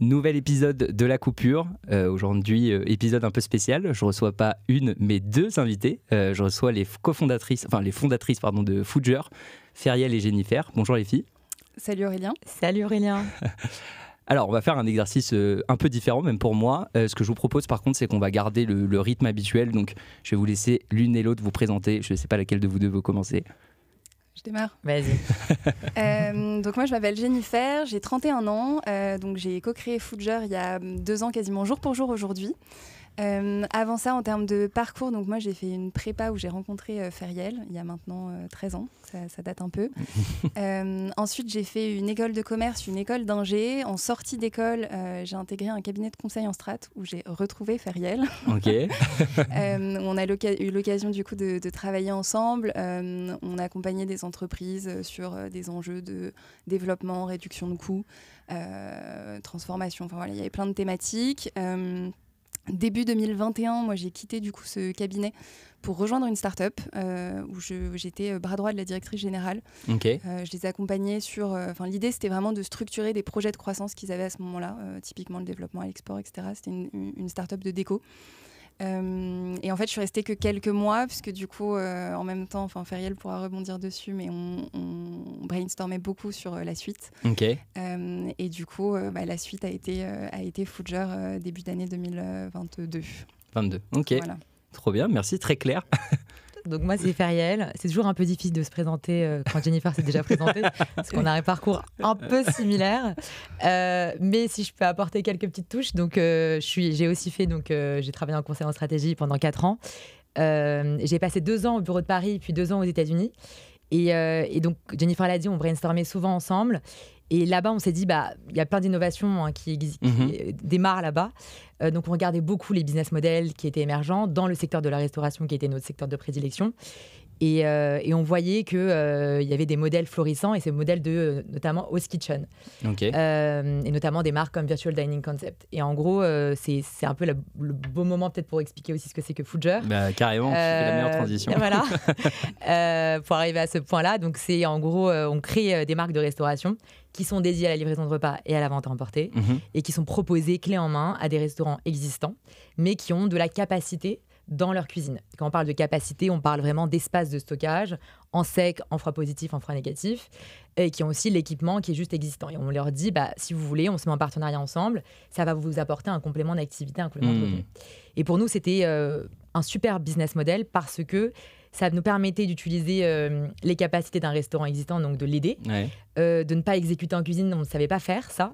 Nouvel épisode de La Coupure. Euh, aujourd'hui, euh, épisode un peu spécial. Je reçois pas une, mais deux invités. Euh, je reçois les cofondatrices, enfin les fondatrices pardon, de Foodger, Feriel et Jennifer. Bonjour les filles. Salut Aurélien. Salut Aurélien. Alors, on va faire un exercice un peu différent, même pour moi. ce que je vous propose, par contre, c'est qu'on va garder le, rythme habituel. Donc, je vais vous laisser l'une et l'autre vous présenter. Je ne sais pas laquelle de vous deux veut commencer. Je démarre. Vas-y. Euh, donc moi je m'appelle Jennifer, j'ai 31 ans, euh, donc j'ai co-créé Foodger il y a deux ans quasiment jour pour jour aujourd'hui. Euh, avant ça, en termes de parcours, donc moi j'ai fait une prépa où j'ai rencontré euh, Feriel il y a maintenant 13 euh, ans, ça, date un peu. ensuite, j'ai fait une école de commerce, une école d'ingé. En sortie d'école, j'ai intégré un cabinet de conseil en strat où j'ai retrouvé Feriel. Ok. on a eu l'occasion du coup de, travailler ensemble. on a accompagné des entreprises sur des enjeux de développement, réduction de coûts, transformation. Enfin il y avait plein de thématiques. Début 2021, moi j'ai quitté du coup ce cabinet pour rejoindre une start-up euh, où j'étais euh, bras droit de la directrice générale. Ok. Euh, je les accompagnais sur. Enfin, l'idée c'était vraiment de structurer des projets de croissance qu'ils avaient à ce moment-là, typiquement le développement à l'export, etc. C'était une, une start-up de déco. Euh, et en fait, je suis restée que quelques mois, puisque du coup, euh, en même temps, enfin, Feriel pourra rebondir dessus, mais on, brainstormait beaucoup sur euh, la suite. Ok. et du coup, bah, la suite a été, a été Foodger début d'année 2022. 22, ok. Voilà. Trop bien, merci, très clair. Donc moi, c'est Feriel. C'est toujours un peu difficile de se présenter euh, quand Jennifer s'est déjà présentée, parce qu'on a un parcours un peu similaire. Euh, mais si je peux apporter quelques petites touches, donc euh, suis, j'ai aussi fait, donc j'ai travaillé en conseil en stratégie pendant quatre ans. j'ai passé deux ans au bureau de Paris, puis deux ans aux États-Unis. Et, et donc Jennifer l'a dit, on brainstormait souvent ensemble. Et là-bas, on s'est dit, bah, il y a plein d'innovations hein, qui, mhm. démarrent là-bas. Euh, donc, on regardait beaucoup les business models qui étaient émergents dans le secteur de la restauration, qui était notre secteur de prédilection. Et, euh, on voyait qu'il euh, y avait des modèles florissants, et ces modèles de notamment Host Kitchen. et notamment des marques comme Virtual Dining Concept. Et en gros, c'est un peu le beau moment peut-être pour expliquer aussi ce que c'est que Foodger. Bah, carrément, c'est la meilleure transition. Voilà, pour arriver à ce point-là. Donc, c'est en gros, on crée des marques de restauration qui sont dédiés à la livraison de repas et à la vente à emporter, mhm. et qui sont proposés clé en main à des restaurants existants, mais qui ont de la capacité dans leur cuisine. Quand on parle de capacité, on parle vraiment d'espace de stockage, en sec, en froid positif, en froid négatif, et qui ont aussi l'équipement qui est juste existant. Et on leur dit, bah, si vous voulez, on se met en partenariat ensemble, ça va vous apporter un complément d'activité, un complément de mhm. revenu. Et pour nous, c'était euh, un super business model parce que ça nous permettait d'utiliser euh, les capacités d'un restaurant existant, donc de l'aider. Euh, de ne pas exécuter en cuisine, on ne savait pas faire ça.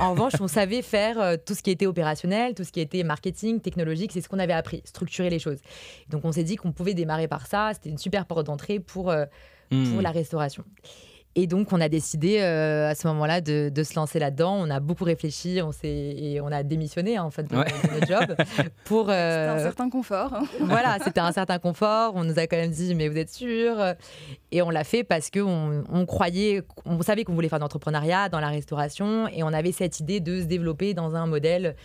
En revanche, on savait faire euh, tout ce qui était opérationnel, tout ce qui était marketing, technologique, c'est ce qu'on avait appris, structurer les choses. Donc on s'est dit qu'on pouvait démarrer par ça, c'était une super porte d'entrée pour, pour hmm. la restauration. Et donc, on a décidé euh, à ce moment-là de, se lancer là-dedans. On a beaucoup réfléchi, on et on a démissionné hein, en fait de, notre job pour. Euh, c'était un certain confort. Hein. Voilà, c'était un certain confort. On nous a quand même dit, mais vous êtes sûr Et on l'a fait parce que on, croyait, on savait qu'on voulait faire de l'entrepreneuriat dans la restauration, et on avait cette idée de se développer dans un modèle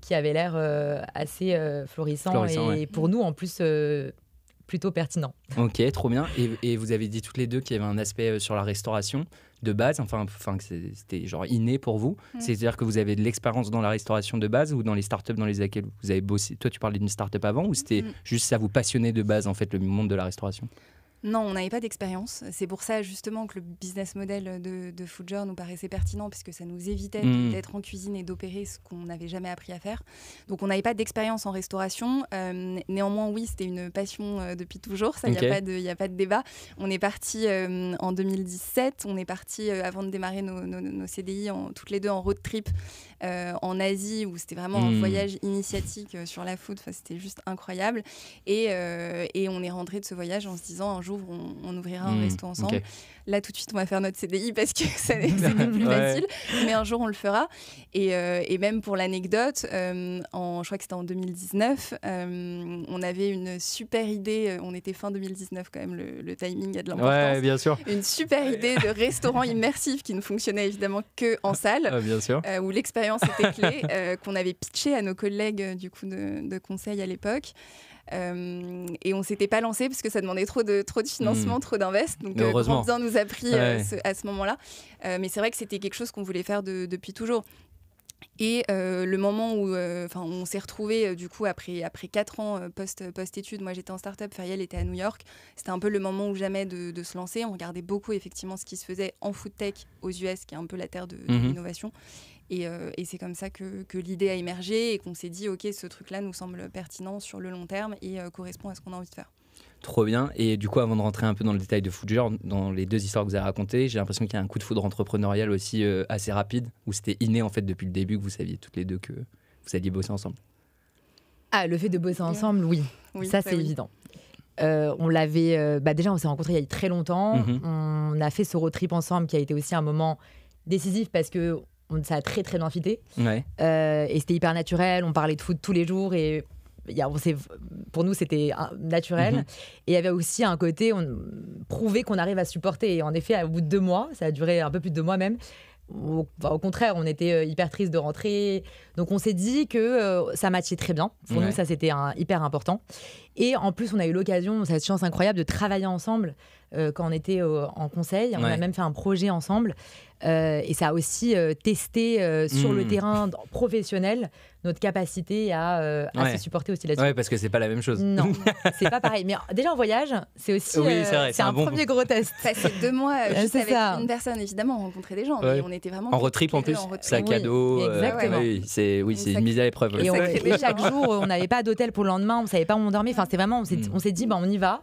qui avait l'air euh, assez florissant, et pour nous en plus plutôt pertinent. Ok, trop bien. Et, vous avez dit toutes les deux qu'il y avait un aspect euh, sur la restauration de base, enfin, enfin c'était genre inné pour vous. Mm. C'est-à-dire que vous avez de l'expérience dans la restauration de base ou dans les startups dans lesquelles vous avez bossé. Toi, tu parlais d'une startup avant ou c'était mm. juste ça vous passionnait de base, en fait, le monde de la restauration non, on n'avait pas d'expérience. C'est pour ça justement que le business model de, de Foodger nous paraissait pertinent puisque ça nous évitait hmm. d'être en cuisine et d'opérer ce qu'on n'avait jamais appris à faire. Donc on n'avait pas d'expérience en restauration. Euh, néanmoins, oui, c'était une passion euh, depuis toujours. Ça, il n'y a, pas de débat. On est parti euh, en 2017. On est parti avant de démarrer nos, CDI en, toutes les deux en road trip euh, en Asie où c'était vraiment un hmm. voyage initiatique euh, sur la food. c'était juste incroyable. Et, euh, et on est rentré de ce voyage en se disant un jour on, ouvrira un hmm, resto ensemble. Là tout de suite on va faire notre CDI parce que n'est plus facile. Mais un jour on le fera. Et, et même pour l'anecdote, en, je crois que c'était en 2019, on avait une super idée. On était fin 2019 quand même. Le, timing a de l'importance. bien sûr. Une super idée de restaurant immersif qui ne fonctionnait évidemment que en salle. Ah, bien sûr. où l'expérience c'était clé, euh, qu'on avait pitché à nos collègues euh, du coup de, conseil à l'époque. Euh, et on s'était pas lancé parce que ça demandait trop de, trop de financement, hmm. trop d'invest. Donc, euh, grand nous a pris à ce moment-là. mais c'est vrai que c'était quelque chose qu'on voulait faire depuis toujours. Et le moment où on s'est retrouvé du coup, après, après 4 ans post, post-études, moi j'étais en start-up, Feriel était à New York, c'était un peu le moment où jamais de, se lancer. On regardait beaucoup, effectivement, ce qui se faisait en food tech aux US, qui est un peu la terre de, mhm. l'innovation. Euh, et, c'est comme ça que, l'idée a émergé et qu'on s'est dit, OK, ce truc-là nous semble pertinent sur le long terme et euh, correspond à ce qu'on a envie de faire. Trop bien. Et du coup, avant de rentrer un peu dans le détail de Food dans les deux histoires que vous avez racontées, j'ai l'impression qu'il y a un coup de foudre entrepreneurial aussi euh, assez rapide, où c'était inné en fait depuis le début que vous saviez toutes les deux que vous alliez bosser ensemble. Ah, le fait de bosser ensemble, oui. oui ça, bah c'est évident. on l'avait. bah déjà, on s'est rencontrés il y a très longtemps. Mhm. On a fait ce road trip ensemble qui a été aussi un moment décisif parce que ça a très très bien fité. Euh, et c'était hyper naturel, on parlait de foot tous les jours et pour nous c'était euh, naturel. Mhm. Et il y avait aussi un côté, on prouvait qu'on arrive à supporter. Et en effet, au bout de deux mois, ça a duré un peu plus de deux mois même, au, contraire, on était euh, hyper triste de rentrer. Donc on s'est dit que euh, ça matchait très bien. Pour nous, ça c'était hyper important. Et en plus, on a eu l'occasion, cette chance incroyable, de travailler ensemble euh, quand on était en conseil. On a même fait un projet ensemble. et ça a aussi testé sur le mmh. terrain professionnel notre capacité à, euh, se supporter aussi là-dessus. Oui, parce que c'est pas la même chose. Non, c'est pas pareil. Mais déjà en voyage, c'est aussi euh, c'est un, premier gros test. deux mois juste avec une personne, évidemment, rencontrer des gens. on était vraiment en road trip en plus, cadeau. Euh, exactement. oui, c'est oui, c'est une mise à l'épreuve. Et, chaque jour, on n'avait pas d'hôtel pour le lendemain, on savait pas où on dormait. Enfin, c'est vraiment, on s'est dit, mm. on y va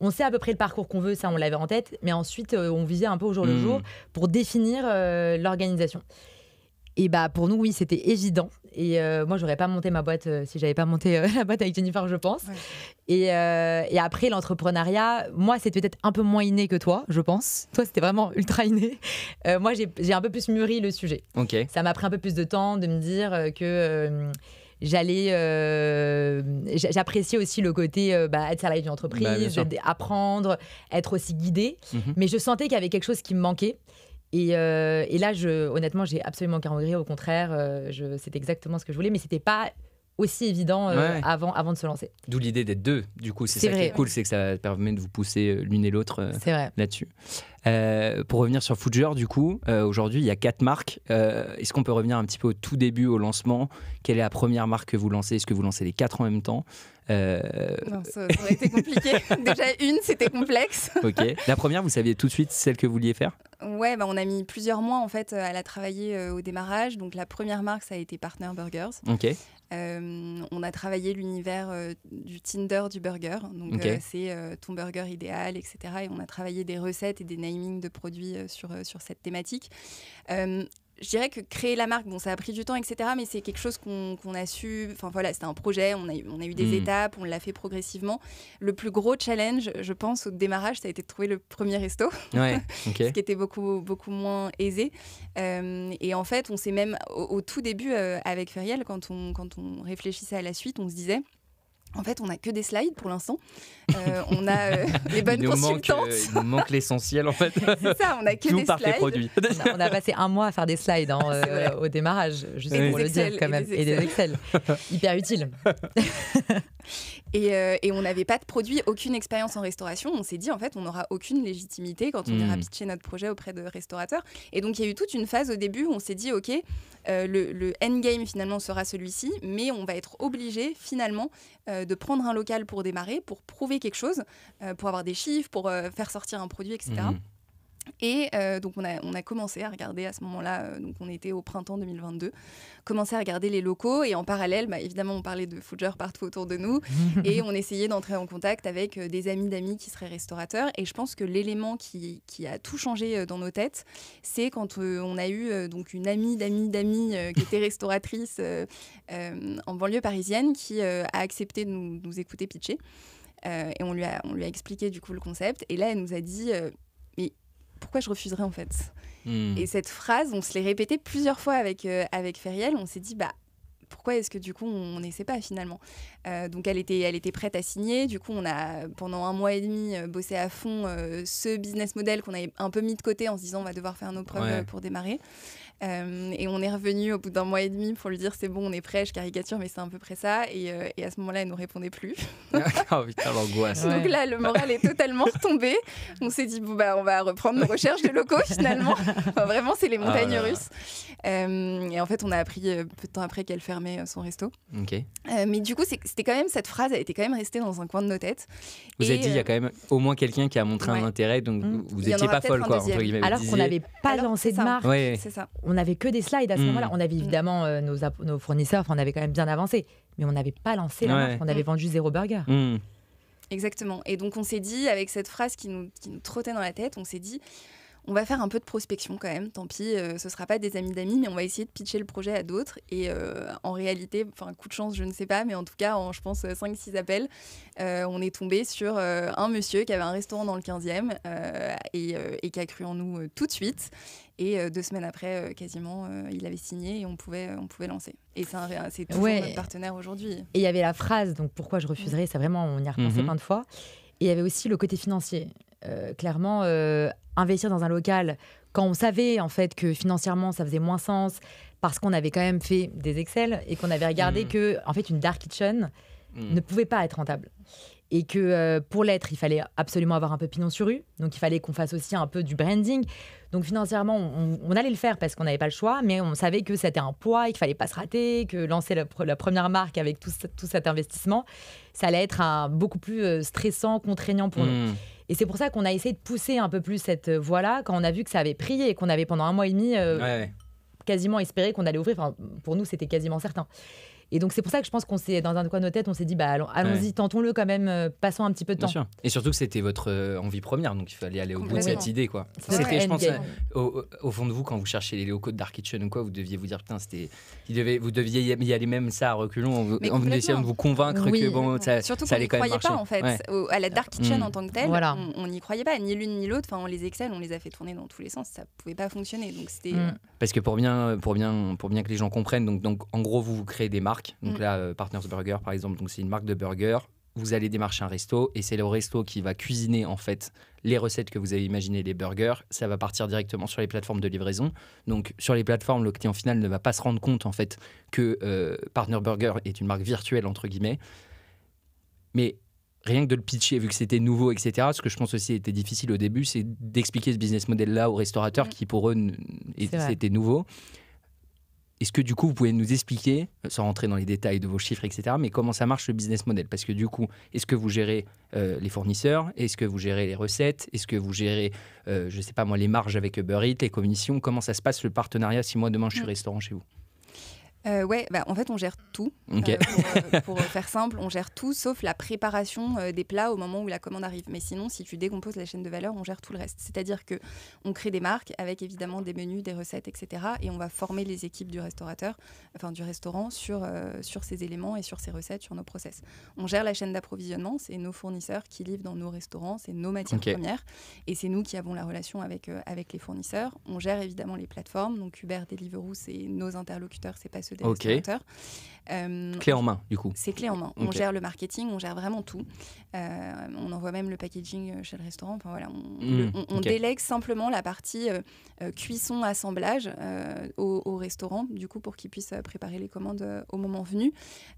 on sait à peu près le parcours qu'on veut, ça on l'avait en tête, mais ensuite on visait un peu au jour le mm. jour pour définir l'organisation. Et bah pour nous, oui, c'était évident. Et euh, moi, j'aurais pas monté ma boîte euh, si j'avais pas monté euh, la boîte avec Jennifer, je pense. Et, après, l'entrepreneuriat, moi, c'était peut-être un peu moins inné que toi, je pense. Toi, c'était vraiment ultra inné. moi, j'ai un peu plus mûri le sujet. Ça m'a pris un peu plus de temps de me dire que j'allais j'appréciais aussi le côté bah, être salarié d'une bah, entreprise apprendre être aussi guidé mhm. mais je sentais qu'il y avait quelque chose qui me manquait euh, et, là, je, honnêtement, j'ai absolument aucun regret. Au contraire, euh, c'était exactement ce que je voulais, mais c'était pas aussi évident euh, avant, avant de se lancer. D'où l'idée d'être deux, du coup. C'est ça qui est cool, c'est que ça permet de vous pousser euh, l'une et l'autre euh, là-dessus. pour revenir sur Foodger, du coup, aujourd'hui, il y a quatre marques. Est-ce qu'on peut revenir un petit peu au tout début, au lancement Quelle est la première marque que vous lancez Est-ce que vous lancez les quatre en même temps Non, ça, aurait été compliqué. Déjà une, c'était complexe. ok. La première, vous saviez tout de suite celle que vous vouliez faire Ouais, bah, on a mis plusieurs mois en fait à la travailler au démarrage. Donc la première marque, ça a été Partner Burgers. Ok. Euh, on a travaillé l'univers euh, du Tinder du burger. Donc, euh, c'est ton burger idéal, etc. Et on a travaillé des recettes et des namings de produits sur, sur cette thématique je dirais que créer la marque, bon, ça a pris du temps, etc. Mais c'est quelque chose qu'on a su. Enfin voilà, c'était un projet, on a, eu, des mm. étapes, on l'a fait progressivement. Le plus gros challenge, je pense, au démarrage, ça a été de trouver le premier resto. ce qui était beaucoup, beaucoup moins aisé. Euh, et en fait, on s'est même, au, tout début, euh, avec Feriel, quand on, quand on réfléchissait à la suite, on se disait. En fait, on n'a que des slides pour l'instant. Euh, on a euh, les bonnes euh, consultantes. Manque, il nous manque l'essentiel en fait. C'est ça, on a que des slides. produits. On a, passé un mois à faire des slides hein, au démarrage, juste et pour le dire quand même, et des Excel, hyper utile. Et, on n'avait pas de produit, aucune expérience en restauration. On s'est dit en fait, on n'aura aucune légitimité quand on ira hmm. pitcher notre projet auprès de restaurateurs. Et donc il y a eu toute une phase au début où on s'est dit ok, euh, le, endgame finalement sera celui-ci, mais on va être obligé finalement euh, de prendre un local pour démarrer, pour prouver quelque chose, euh, pour avoir des chiffres, pour faire sortir un produit, etc. Et euh, donc on a, commencé à regarder à ce moment-là, euh, donc on était au printemps 2022, commencé à regarder les locaux et en parallèle, bah, évidemment on parlait de foodger partout autour de nous et on essayait d'entrer en contact avec euh, des amis d'amis qui seraient restaurateurs et je pense que l'élément qui, qui, a tout changé dans nos têtes, c'est quand on a eu donc une amie d'amis d'amis qui était restauratrice en banlieue parisienne qui a accepté de nous, écouter pitcher. et on lui, a, on lui a expliqué du coup le concept. Et là, elle nous a dit pourquoi je refuserais en fait hmm. Et cette phrase, on se l'est répétée plusieurs fois avec, euh, avec Feriel. On s'est dit, bah, pourquoi est-ce que du coup on n'essaie pas finalement euh, Donc elle était, elle était prête à signer. Du coup, on a pendant un mois et demi euh, bossé à fond ce business model qu'on avait un peu mis de côté en se disant on va devoir faire nos preuves pour démarrer. Euh, et on est revenu au bout d'un mois et demi pour lui dire c'est bon, on est prêt, je caricature, mais c'est à peu près ça. Euh, et, à ce moment-là, elle ne nous répondait plus. oh putain, l'angoisse. Donc là, le moral est totalement retombé. On s'est dit, bon, bah, on va reprendre nos recherches de locaux finalement. vraiment, c'est les ah montagnes russes. Euh, et en fait, on a appris peu de temps après qu'elle fermait son resto. mais du coup, c'était quand même cette phrase, elle était quand même restée dans un coin de nos têtes. Vous avez dit, il y a quand même au moins quelqu'un qui a montré un intérêt, donc mm. vous n'étiez pas folle, quoi. Alors qu'on n'avait pas lancé de marque. C'est ça on n'avait que des slides à ce mm. moment-là. On avait mm. évidemment euh, nos, fournisseurs, on avait quand même bien avancé, mais on n'avait pas lancé la on avait mm. vendu zéro burger. Exactement. Et donc on s'est dit, avec cette phrase qui nous, trottait dans la tête, on s'est dit, on va faire un peu de prospection quand même, tant pis, euh, ce sera pas des amis d'amis, mais on va essayer de pitcher le projet à d'autres. Et euh, en réalité, enfin, coup de chance, je ne sais pas, mais en tout cas, je pense 5-6 appels, on est tombé sur un monsieur qui avait un restaurant dans le 15e et, qui a cru en nous tout de suite et euh, deux semaines après, euh, quasiment, euh, il avait signé et on pouvait, on pouvait lancer. Et c'est toujours notre partenaire aujourd'hui. Et il y avait la phrase, donc pourquoi je mm. refuserais C'est vraiment, on y a repensé mhm. plein de fois. Et il y avait aussi le côté financier. clairement, investir dans un local quand on savait en fait que financièrement ça faisait moins sens parce qu'on avait quand même fait des Excel et qu'on avait regardé mm. que en fait une dark kitchen mm. ne pouvait pas être rentable et que euh, pour l'être, il fallait absolument avoir un peu pinon sur rue. Donc il fallait qu'on fasse aussi un peu du branding. Donc financièrement, on, allait le faire parce qu'on n'avait pas le choix, mais on savait que c'était un poids et qu'il fallait pas se rater, que lancer la, première marque avec tout, cet investissement, ça allait être beaucoup plus euh, stressant, contraignant pour nous. Hmm. Et c'est pour ça qu'on a essayé de pousser un peu plus cette euh, voie-là quand on a vu que ça avait pris et qu'on avait pendant un mois et demi quasiment espéré qu'on allait ouvrir. pour nous, c'était quasiment certain. Et donc c'est pour ça que je pense qu'on s'est, dans un coin de nos tête on s'est dit, bah, allons, allons-y, tentons-le quand même, euh, passons un petit peu de temps. Et surtout que c'était votre euh, envie première, donc il fallait aller au bout de cette idée. quoi. c'était, je pense, euh, au, fond de vous, quand vous cherchez les locaux de Dark Kitchen ou quoi, vous deviez vous dire, putain, c'était, vous deviez y aller même ça à reculons, en, en essayant de vous convaincre que bon, ça, ça allait quand même marcher. pas en fait, à la Dark Kitchen mm. en tant que telle, voilà. on n'y croyait pas, ni l'une ni l'autre. Enfin, on les excelle on les a fait tourner dans tous les sens, ça pouvait pas fonctionner. Donc c'était. Mm. Parce que pour bien, pour bien, pour bien que les gens comprennent, donc, donc en gros, vous vous créez des marques donc mm. là, euh, Partners Burger, par exemple, donc c'est une marque de burger. Vous allez démarcher un resto et c'est le resto qui va cuisiner en fait les recettes que vous avez imaginées, les burgers. Ça va partir directement sur les plateformes de livraison. Donc sur les plateformes, le client final ne va pas se rendre compte en fait que euh, Partners Burger est une marque virtuelle entre guillemets. Mais rien que de le pitcher, vu que c'était nouveau, etc., ce que je pense aussi était difficile au début, c'est d'expliquer ce business model-là aux restaurateurs mm. qui, pour eux, c'était nouveau. Est-ce que du coup, vous pouvez nous expliquer, euh, sans rentrer dans les détails de vos chiffres, etc., mais comment ça marche le business model Parce que du coup, est-ce que vous gérez euh, les fournisseurs Est-ce que vous gérez les recettes Est-ce que vous gérez, euh, je ne sais pas moi, les marges avec Uber Eats, les commissions Comment ça se passe le partenariat si moi demain je suis restaurant chez vous euh, ouais, bah, en fait, on gère tout. Euh, pour, euh, euh, faire simple, on gère tout sauf la préparation des plats au moment où la commande arrive. Mais sinon, si tu décomposes la chaîne de valeur, on gère tout le reste. C'est-à-dire que on crée des marques avec évidemment des menus, des recettes, etc. Et on va former les équipes du restaurateur, enfin du restaurant, sur sur ces éléments et sur ces recettes, sur nos process. On gère la chaîne d'approvisionnement. C'est nos fournisseurs qui livrent dans nos restaurants, c'est nos matières premières, et c'est nous qui avons la relation avec avec les fournisseurs. On gère évidemment les plateformes, donc Uber, Deliveroo, c'est nos interlocuteurs, c'est pas Ok. Euh, clé en main, du coup. C'est clé en main. On gère le marketing, on gère vraiment tout. Euh, on envoie même le packaging euh, chez le restaurant. Enfin, voilà, on, hmm, délègue simplement la partie cuisson, assemblage au, restaurant, du coup, pour qu'ils puissent préparer les commandes au moment venu.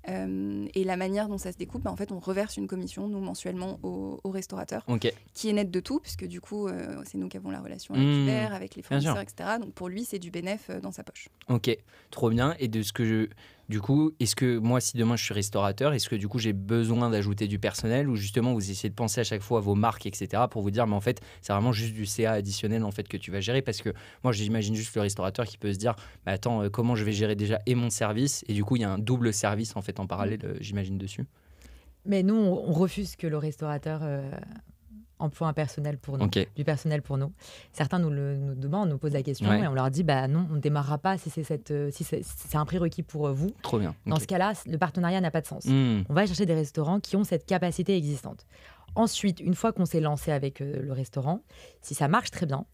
et la manière dont ça se découpe, bah, en fait, on reverse une commission, nous, mensuellement, au, restaurateur, qui est nette de tout, puisque du coup, c'est nous qui avons la relation avec hmm. avec les fournisseurs, etc. Donc pour lui, c'est du bénéf dans sa poche. Ok, trop bien. Et de ce que Du coup, est-ce que moi, si demain je suis restaurateur, est-ce que du coup j'ai besoin d'ajouter du personnel ou justement vous essayez de penser à chaque fois à vos marques, etc., pour vous dire, mais en fait, c'est vraiment juste du CA additionnel en fait que tu vas gérer parce que moi, j'imagine juste le restaurateur qui peut se dire, bah, attends, euh, comment je vais gérer déjà et mon service et du coup, il y a un double service en fait en parallèle, mm. euh, j'imagine dessus. Mais nous, on refuse que le restaurateur euh, emploi un personnel pour nous, du personnel pour nous. Certains nous, le, nous demandent, nous posent la question et on leur dit bah non, on ne démarrera pas si c'est cette, euh, si c'est, un prérequis pour euh, vous. Trop bien. Dans ce cas-là, le partenariat n'a pas de sens. Hmm. On va chercher des restaurants qui ont cette capacité existante. Ensuite, une fois qu'on s'est lancé avec euh, le restaurant, si ça marche très bien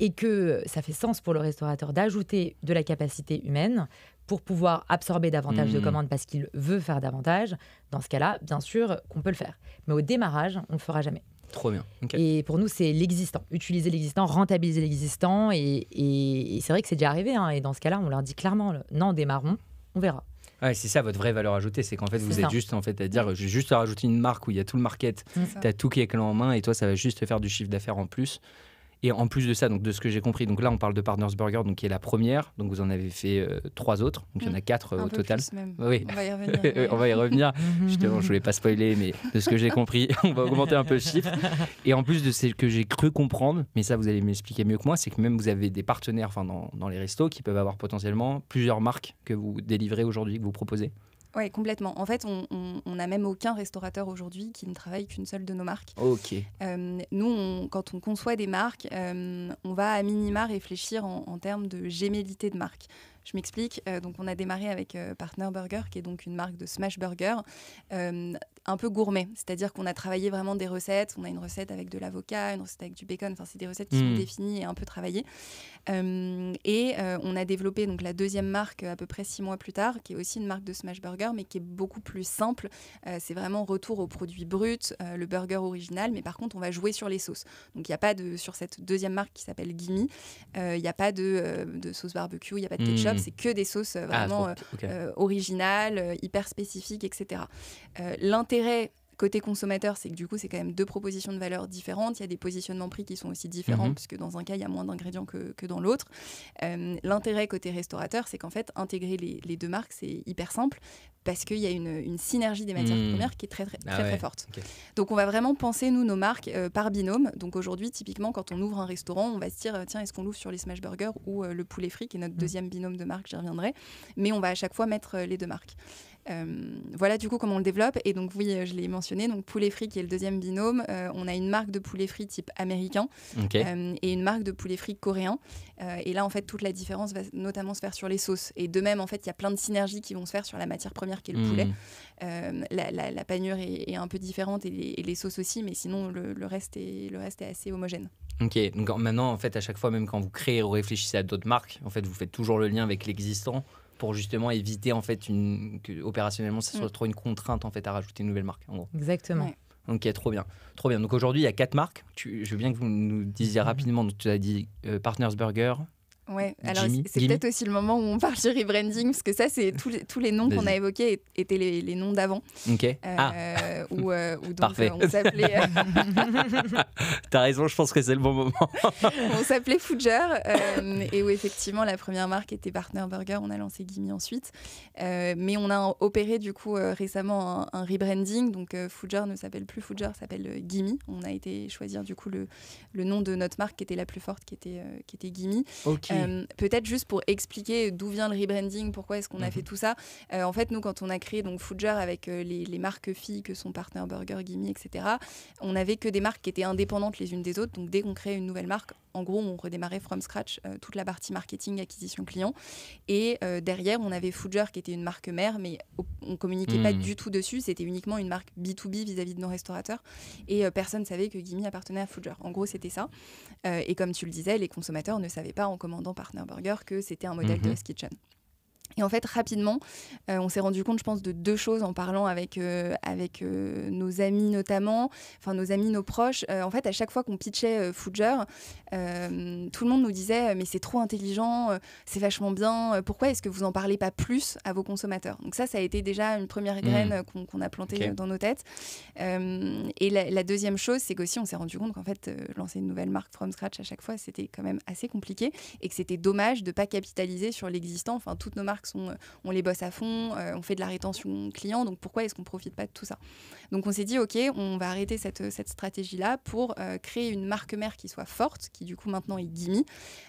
et que ça fait sens pour le restaurateur d'ajouter de la capacité humaine pour pouvoir absorber davantage de hmm. commandes parce qu'il veut faire davantage, dans ce cas-là, bien sûr qu'on peut le faire. Mais au démarrage, on ne le fera jamais. Trop bien. Et pour nous, c'est l'existant. Utiliser l'existant, rentabiliser l'existant. Et, c'est vrai que c'est déjà arrivé. Hein. et dans ce cas-là, on leur dit clairement Non non, démarrons, on verra. c'est ça votre vraie valeur ajoutée, c'est qu'en fait vous êtes juste en fait à dire juste rajouter une marque où il y a tout le market, tu as tout qui est clé en main et toi ça va juste faire du chiffre d'affaires en plus. Et en plus de ça, donc de ce que j'ai compris, donc là on parle de Partners Burger, donc qui est la première. Donc vous en avez fait euh, trois autres, donc il y en a mm. quatre euh, au total. On va y revenir. on va y revenir. Justement, je voulais pas spoiler, mais de ce que j'ai compris, on va augmenter un peu le chiffre. Et en plus de ce que j'ai cru comprendre, mais ça vous allez m'expliquer mieux que moi, c'est que même vous avez des partenaires, enfin dans, dans les restos, qui peuvent avoir potentiellement plusieurs marques que vous délivrez aujourd'hui, que vous proposez. Oui, complètement. En fait, on n'a même aucun restaurateur aujourd'hui qui ne travaille qu'une seule de nos marques. Ok. Euh, nous, quand on conçoit des marques, euh, on va à minima réfléchir en, termes de gémellité de marque. Je m'explique. Euh, donc, on a démarré avec euh, Partner Burger, qui est donc une marque de smash burger, euh, un peu gourmet. C'est-à-dire qu'on a travaillé vraiment des recettes. On a une recette avec de l'avocat, une recette avec du bacon. Enfin, c'est des recettes qui sont hmm. définies et un peu travaillées. et on a développé donc la deuxième marque à peu près six mois plus tard, qui est aussi une marque de smash burger, mais qui est beaucoup plus simple. c'est vraiment retour aux produits bruts, le burger original, mais par contre, on va jouer sur les sauces. Donc, il n'y a pas de sur cette deuxième marque qui s'appelle Gimme, il n'y a pas de, sauce barbecue, il n'y a pas de ketchup. Mm. c'est que des sauces euh, ah, vraiment euh, euh, originales, hyper spécifiques, etc. L'intérêt Côté consommateur, c'est que du coup, c'est quand même deux propositions de valeur différentes. Il y a des positionnements prix qui sont aussi différents, mhm. puisque dans un cas, il y a moins d'ingrédients que, dans l'autre. Euh, l'intérêt côté restaurateur, c'est qu'en fait, intégrer les, deux marques, c'est hyper simple parce qu'il y a une, synergie des matières mhm. premières qui est très très, ah très, forte. Donc on va vraiment penser, nous, nos marques euh, par binôme. Donc aujourd'hui, typiquement, quand on ouvre un restaurant, on va se dire, euh, tiens, est-ce qu'on l'ouvre sur les smash burgers ou le poulet frit, qui est notre mhm. deuxième binôme de marque, j'y reviendrai. Mais on va à chaque fois mettre les deux marques. Euh, voilà du coup comment on le développe. Et donc oui, euh, je l'ai mentionné, donc poulet frit qui est le deuxième binôme. Euh, on a une marque de poulet frit type américain et une marque de poulet frit coréen. et là en fait toute la différence va notamment se faire sur les sauces. Et de même en fait il y a plein de synergies qui vont se faire sur la matière première qui est le poulet. Hmm. La, panure est, un peu différente et les, sauces aussi, mais sinon le, reste, est, le reste est assez homogène. Ok, donc maintenant, en fait, à chaque fois, même quand vous créez ou réfléchissez à d'autres marques, en fait, vous faites toujours le lien avec l'existant pour justement éviter en fait une, opérationnellement ça mm. soit trop une contrainte en fait à rajouter une nouvelle marque. En gros. Exactement. Ok, trop bien. Trop bien. Donc aujourd'hui, il y a quatre marques. je veux bien que vous nous disiez mm. rapidement. Donc, tu as dit euh, Partners Burger, Ouais, alors c'est peut-être aussi le moment où on parle du rebranding, parce que ça, c'est tous les, tous les noms qu'on a évoqués étaient les, les noms d'avant. Ok. Euh, ah. euh Parfait. Euh, on s'appelait. Euh, T'as raison, je pense que c'est le bon moment. on s'appelait Foodger, et où effectivement, la première marque était Partner Burger, on a lancé Gimme ensuite. mais on a opéré du coup récemment un, rebranding, donc Foodger ne s'appelle plus Foodger, s'appelle Gimme. On a été choisir du coup le, le nom de notre marque qui était la plus forte, qui était, qui était Gimme. Ok. Euh, peut-être juste pour expliquer d'où vient le rebranding, pourquoi est-ce qu'on a mhm. fait tout ça. Euh, en fait, nous, quand on a créé donc avec euh, les, marques filles que sont Partner Burger, Gimme, etc., on n'avait que des marques qui étaient indépendantes les unes des autres. Donc, dès qu'on créait une nouvelle marque, en gros, on redémarrait from scratch toute la partie marketing, acquisition client. Et derrière, on avait Foodger qui était une marque mère, mais on ne communiquait pas hmm. du tout dessus. C'était uniquement une marque B2B vis-à-vis de nos restaurateurs. Et personne ne savait que Gimme appartenait à Foodger. En gros, c'était ça. Euh, et comme tu le disais, les consommateurs ne savaient pas en commandant Partner Burger que c'était un modèle mhm. de skitchen. Et en fait, rapidement, euh, on s'est rendu compte, je pense, de deux choses en parlant avec, euh, avec euh, nos amis notamment, enfin nos amis, nos proches. en fait, à chaque fois qu'on pitchait Foodger, tout le monde nous disait Mais c'est trop intelligent, c'est vachement bien, pourquoi est-ce que vous n'en parlez pas plus à vos consommateurs Donc, ça, ça a été déjà une première mmh. graine qu'on a plantée dans nos têtes. et la, deuxième chose, c'est qu'aussi, on s'est rendu compte qu'en fait, lancer une nouvelle marque from scratch à chaque fois, c'était quand même assez compliqué et que c'était dommage de ne pas capitaliser sur l'existant. Enfin, toutes nos marques euh, on les bosse à fond, euh, on fait de la rétention client, donc pourquoi est-ce qu'on ne profite pas de tout ça Donc on s'est dit, OK, on va arrêter cette, euh, cette stratégie-là pour créer une marque mère qui soit forte, qui du coup maintenant est Gimme, qui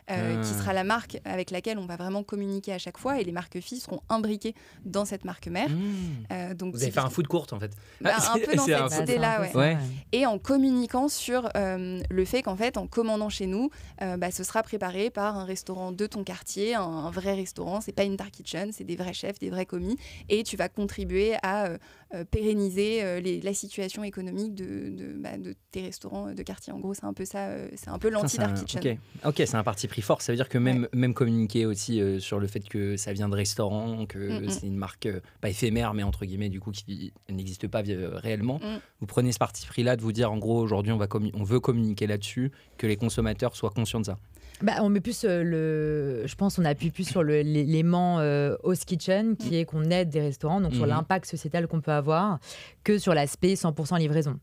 ah. sera la marque avec laquelle on va vraiment communiquer à chaque fois et les marques filles seront imbriquées dans cette marque mère. Mmh. donc, Vous allez faire un foot courte en fait. Bah, un peu dans cette là ouais. Et en communiquant sur le fait qu'en fait, en commandant chez nous, bah, ce sera préparé par un restaurant de ton quartier, un, vrai restaurant, c'est pas une tartine Kitchen, c'est des vrais chefs, des vrais commis, et tu vas contribuer à euh, euh, pérenniser euh, la situation économique de, de, bah, tes restaurants de quartier. En gros, c'est un peu ça, c'est un peu l'anti-dark kitchen. Ok, c'est un parti pris fort. Ça veut dire que même, même communiquer aussi sur le fait que ça vient de restaurants, que mm, mm. c'est une marque pas éphémère, mais entre guillemets, du coup, qui n'existe pas réellement. Mm. Vous prenez ce parti pris là de vous dire, en gros, aujourd'hui, on, va on veut communiquer là-dessus, que les consommateurs soient conscients de ça. Bah, on met plus euh, le. Je pense qu'on appuie plus sur l'élément euh, host kitchen qui mm. est qu'on aide des restaurants, donc sur mm-hmm. l'impact sociétal qu'on peut avoir, que sur l'aspect 100% livraison.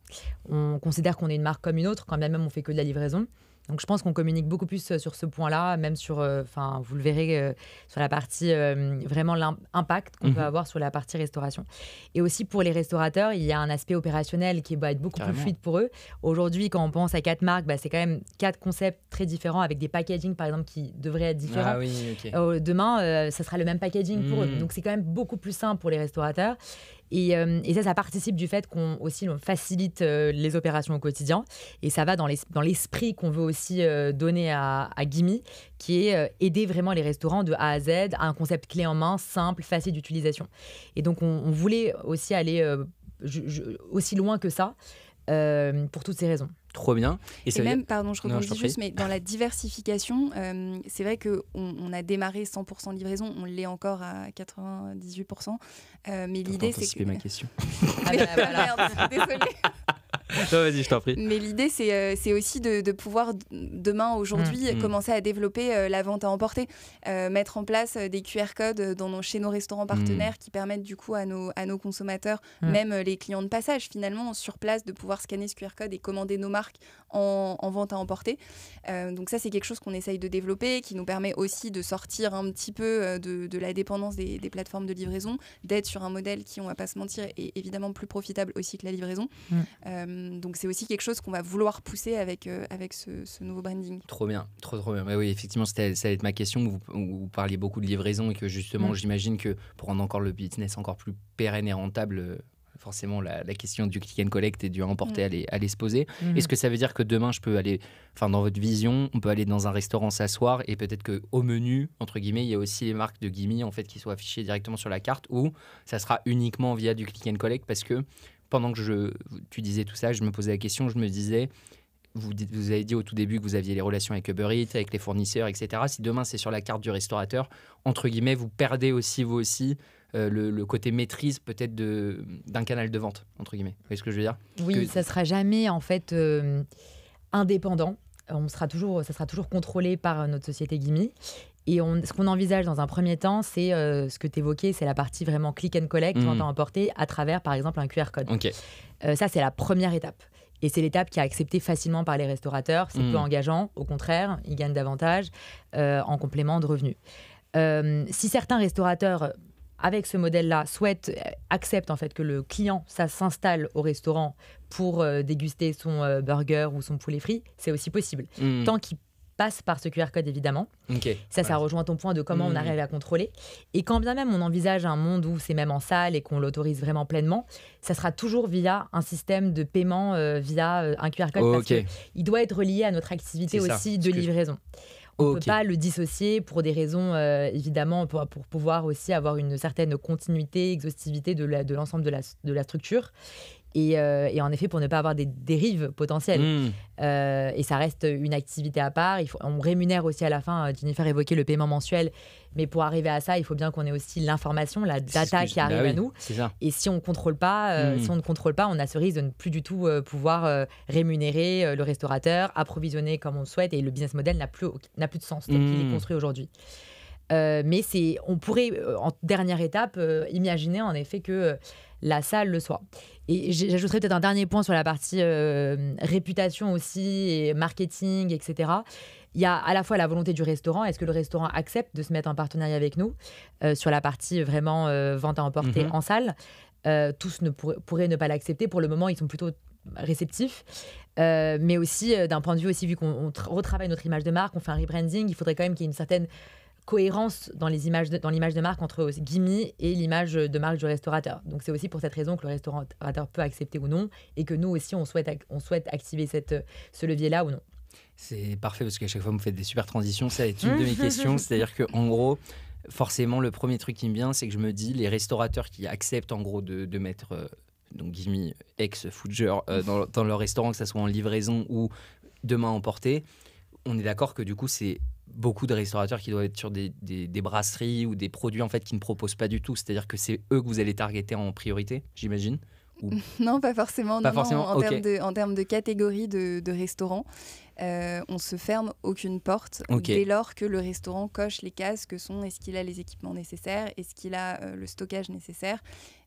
On considère qu'on est une marque comme une autre, quand même on fait que de la livraison. Donc je pense qu'on communique beaucoup plus euh, sur ce point-là, même sur, euh, enfin, vous le verrez euh, sur la partie vraiment l'impact qu'on peut mhm. avoir sur la partie restauration. Et aussi pour les restaurateurs, il y a un aspect opérationnel qui va être beaucoup plus fluide pour eux. Aujourd'hui, quand on pense à quatre marques, bah, c'est quand même quatre concepts très différents avec des packaging par exemple qui devraient être différents. Ah demain, ça sera le même packaging pour eux. Mhm. Donc c'est quand même beaucoup plus simple pour les restaurateurs. Euh, et, ça, ça participe du fait qu'on aussi facilite euh, les opérations au quotidien. Et ça va dans l'esprit qu'on veut aussi euh, donner à, à qui est aider vraiment les restaurants de A à Z à un concept clé en main, simple, facile d'utilisation. Et donc, on, voulait aussi aller aussi loin que ça pour toutes ces raisons trop bien. Et, même, pardon, je rebondis juste, mais dans la diversification, euh, c'est vrai qu'on on a démarré 100% livraison, on l'est encore à 98%, euh, mais l'idée c'est que... ma question. ah bah, désolé. je t'en prie. Mais l'idée, c'est, euh, aussi de, pouvoir demain, aujourd'hui, mm, mm. commencer à développer euh, la vente à emporter, euh, mettre en place des QR codes dans nos, chez nos restaurants partenaires mm. qui permettent du coup à nos, à nos consommateurs, même les clients de passage, finalement, sur place, de pouvoir scanner ce QR code et commander nos marques en, vente à emporter. donc ça, c'est quelque chose qu'on essaye de développer, qui nous permet aussi de sortir un petit peu de, la dépendance des, des, plateformes de livraison, d'être sur un modèle qui, on va pas se mentir, est évidemment plus profitable aussi que la livraison. Euh, donc c'est aussi quelque chose qu'on va vouloir pousser avec, euh, avec ce, nouveau branding. Trop bien, trop trop bien. Bah oui, effectivement, ça va être ma question. Vous, parliez beaucoup de livraison et que justement, mm. j'imagine que pour rendre encore le business encore plus pérenne et rentable, euh, forcément la, question du click and collect et du emporter mm. à aller se poser. Mm-hmm. Est-ce que ça veut dire que demain je peux aller, enfin dans votre vision, on peut aller dans un restaurant s'asseoir et peut-être que au menu entre guillemets il y a aussi les marques de guillemets en fait qui sont affichées directement sur la carte ou ça sera uniquement via du click and collect parce que pendant que je, tu disais tout ça, je me posais la question, je me disais, vous, vous avez dit au tout début que vous aviez les relations avec Uber Eats, avec les fournisseurs, etc. Si demain c'est sur la carte du restaurateur, entre guillemets, vous perdez aussi, vous aussi, euh, le, côté maîtrise peut-être d'un canal de vente, entre guillemets. Vous voyez ce que je veux dire Oui, que... ça sera jamais en fait euh, indépendant on sera toujours, ça sera toujours contrôlé par euh, notre société Guimi. Et ce qu'on envisage dans un premier temps, c'est euh, ce que tu évoquais, c'est la partie vraiment click and collect, mmh. apporter, à travers, par exemple, un QR code. Euh, ça, c'est la première étape. Et c'est l'étape qui est acceptée facilement par les restaurateurs. C'est peu mhm. engageant, au contraire, ils gagnent davantage euh, en complément de revenus. si certains restaurateurs avec ce modèle-là, souhaitent, acceptent en fait que le client ça s'installe au restaurant pour déguster son burger ou son poulet frit, c'est aussi possible. Mhm. Tant qu'ils passe par ce QR code évidemment. Ça, ça rejoint ton point de comment on mm. arrive à contrôler. Et quand bien même on envisage un monde où c'est même en salle et qu'on l'autorise vraiment pleinement, ça sera toujours via un système de paiement euh, via euh, un QR code parce qu'il doit être lié à notre activité aussi de livraison. On ne peut pas le dissocier pour des raisons, euh, évidemment, pour, pour, pouvoir aussi avoir une certaine continuité, exhaustivité de l'ensemble de, la, de la structure. Euh, et, en effet, pour ne pas avoir des dérives potentielles. Hmm. Euh, et ça reste une activité à part. on rémunère aussi à la fin. Euh, Jennifer évoquait le paiement mensuel. Mais pour arriver à ça, il faut bien qu'on ait aussi l'information, la data qui arrive bah à nous. Et si on contrôle pas, hmm. si on ne contrôle pas, on a ce risque de ne plus du tout pouvoir rémunérer le restaurateur, approvisionner comme on souhaite. Et le business model n'a plus, n'a plus de sens tel qu'il est hmm. construit aujourd'hui. mais c'est, on pourrait, en dernière étape, imaginer en effet que la salle le soit. Et j'ajouterais peut-être un dernier point sur la partie euh, réputation aussi, et marketing, etc. Il y a à la fois la volonté du restaurant. Est-ce que le restaurant accepte de se mettre en partenariat avec nous euh, sur la partie vraiment euh, vente à emporter mhm. en salle Tous ne pourraient ne pas l'accepter. Pour le moment, ils sont plutôt réceptifs. mais aussi, d'un point de vue aussi, vu qu'on retravaille notre image de marque, on fait un rebranding, il faudrait quand même qu'il y ait une certaine cohérence dans les images dans l'image de marque entre Gimme et l'image de marque du restaurateur. Donc c'est aussi pour cette raison que le restaurateur peut accepter ou non et que nous aussi on souhaite on souhaite activer cette ce levier là ou non. C'est parfait parce qu'à chaque fois vous faites des super transitions, ça est une de mes questions, c'est-à-dire que en gros forcément le premier truc qui me vient c'est que je me dis les restaurateurs qui acceptent en gros de, de mettre euh, donc Gimme ex Foodger euh, dans, dans leur restaurant que ça soit en livraison ou demain emporté, on est d'accord que du coup c'est beaucoup de restaurateurs qui doivent être sur des, brasseries ou des produits en fait qui ne proposent pas du tout. C'est-à-dire que c'est eux que vous allez targeter en priorité, j'imagine. Non, pas forcément. En, termes de, catégorie de, de restaurants, ne euh, on se ferme aucune porte dès lors que le restaurant coche les cases que sont est-ce qu'il a les équipements nécessaires, est-ce qu'il a euh, le stockage nécessaire,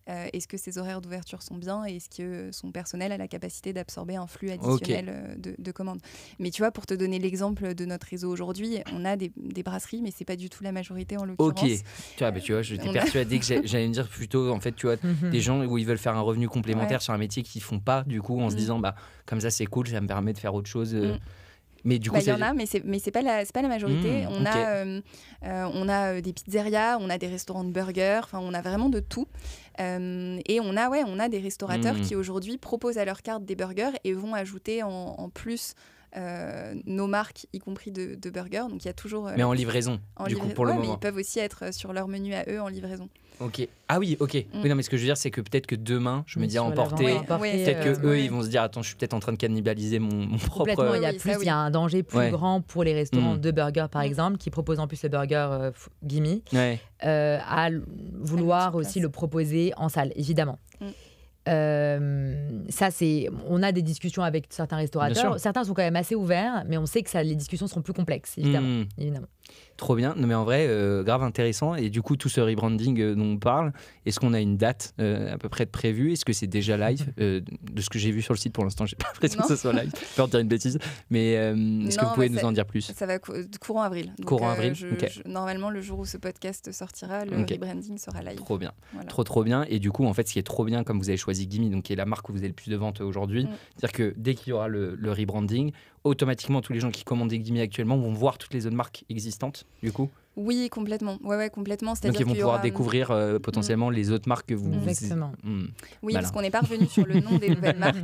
euh, est-ce que ses horaires d'ouverture sont bien et est-ce que son personnel a la capacité d'absorber un flux additionnel euh, de, commandes Mais tu vois, pour te donner l'exemple de notre réseau aujourd'hui, on a des, brasseries, mais c'est pas du tout la majorité en l'occurrence. Ok, tu vois, bah, tu vois je t'ai persuadé que j'allais me dire plutôt, en fait, tu vois, mhm. des gens où ils veulent faire un revenu complémentaire sur un métier qu'ils font pas, du coup, en se mm. disant, bah, comme ça, c'est cool, ça me permet de faire autre chose. Euh, mm. Mais du bah, il y en a, mais c'est mais c'est pas la pas la majorité. Mmh, on, a, euh, euh, on a euh, des pizzerias, on a des restaurants de burgers, enfin on a vraiment de tout. et on a ouais, on a des restaurateurs mmh. qui aujourd'hui proposent à leur carte des burgers et vont ajouter en, plus. nos marques, y compris de, burgers, donc il a toujours. mais en livraison, du coup, pour le moment. Mais ils peuvent aussi être sur leur menu à eux en livraison. Ok. Ah oui, ok. Mm. non, mais ce que je veux dire, c'est que peut-être que demain, je me dis emporter. Peut-être que euh, eux, ils vont se dire attends, je suis peut-être en train de cannibaliser mon, propre. Complètement. Il y a plus, un danger plus grand pour les restaurants mm. de burgers, par mm. exemple, qui proposent en plus le burger euh, gimme, euh, à vouloir aussi le proposer en salle, évidemment. ça, c'est. On a des discussions avec certains restaurateurs. Certains sont quand même assez ouverts, mais on sait que les discussions seront plus complexes, évidemment. évidemment. Trop bien. Non, mais en vrai, euh, grave intéressant. Et du coup, tout ce rebranding euh, dont on parle, est-ce qu'on a une date euh, à peu près de prévue Est-ce que c'est déjà live De ce que j'ai vu sur le site pour l'instant, j'ai pas l'impression que ce soit live. Peur de dire une bêtise. Mais est-ce que vous pouvez nous en dire plus Ça va courant avril. courant avril. normalement, le jour où ce podcast sortira, le rebranding sera live. Trop bien. Trop, trop bien. Et du coup, en fait, ce qui est trop bien, comme vous avez choisi Gimme, donc qui est la marque où vous avez le plus de ventes aujourd'hui, mm. c'est-à-dire que dès qu'il y aura le rebranding, automatiquement tous les gens qui commandent des guillemets actuellement vont voir toutes les autres marques existantes, du coup oui, complètement. Ouais, ouais, complètement. Donc ils vont pouvoir hum, découvrir euh, potentiellement hum. les autres marques que vous. Exactement. Hum. Oui, parce qu'on n'est pas revenu sur le nom des nouvelles marques,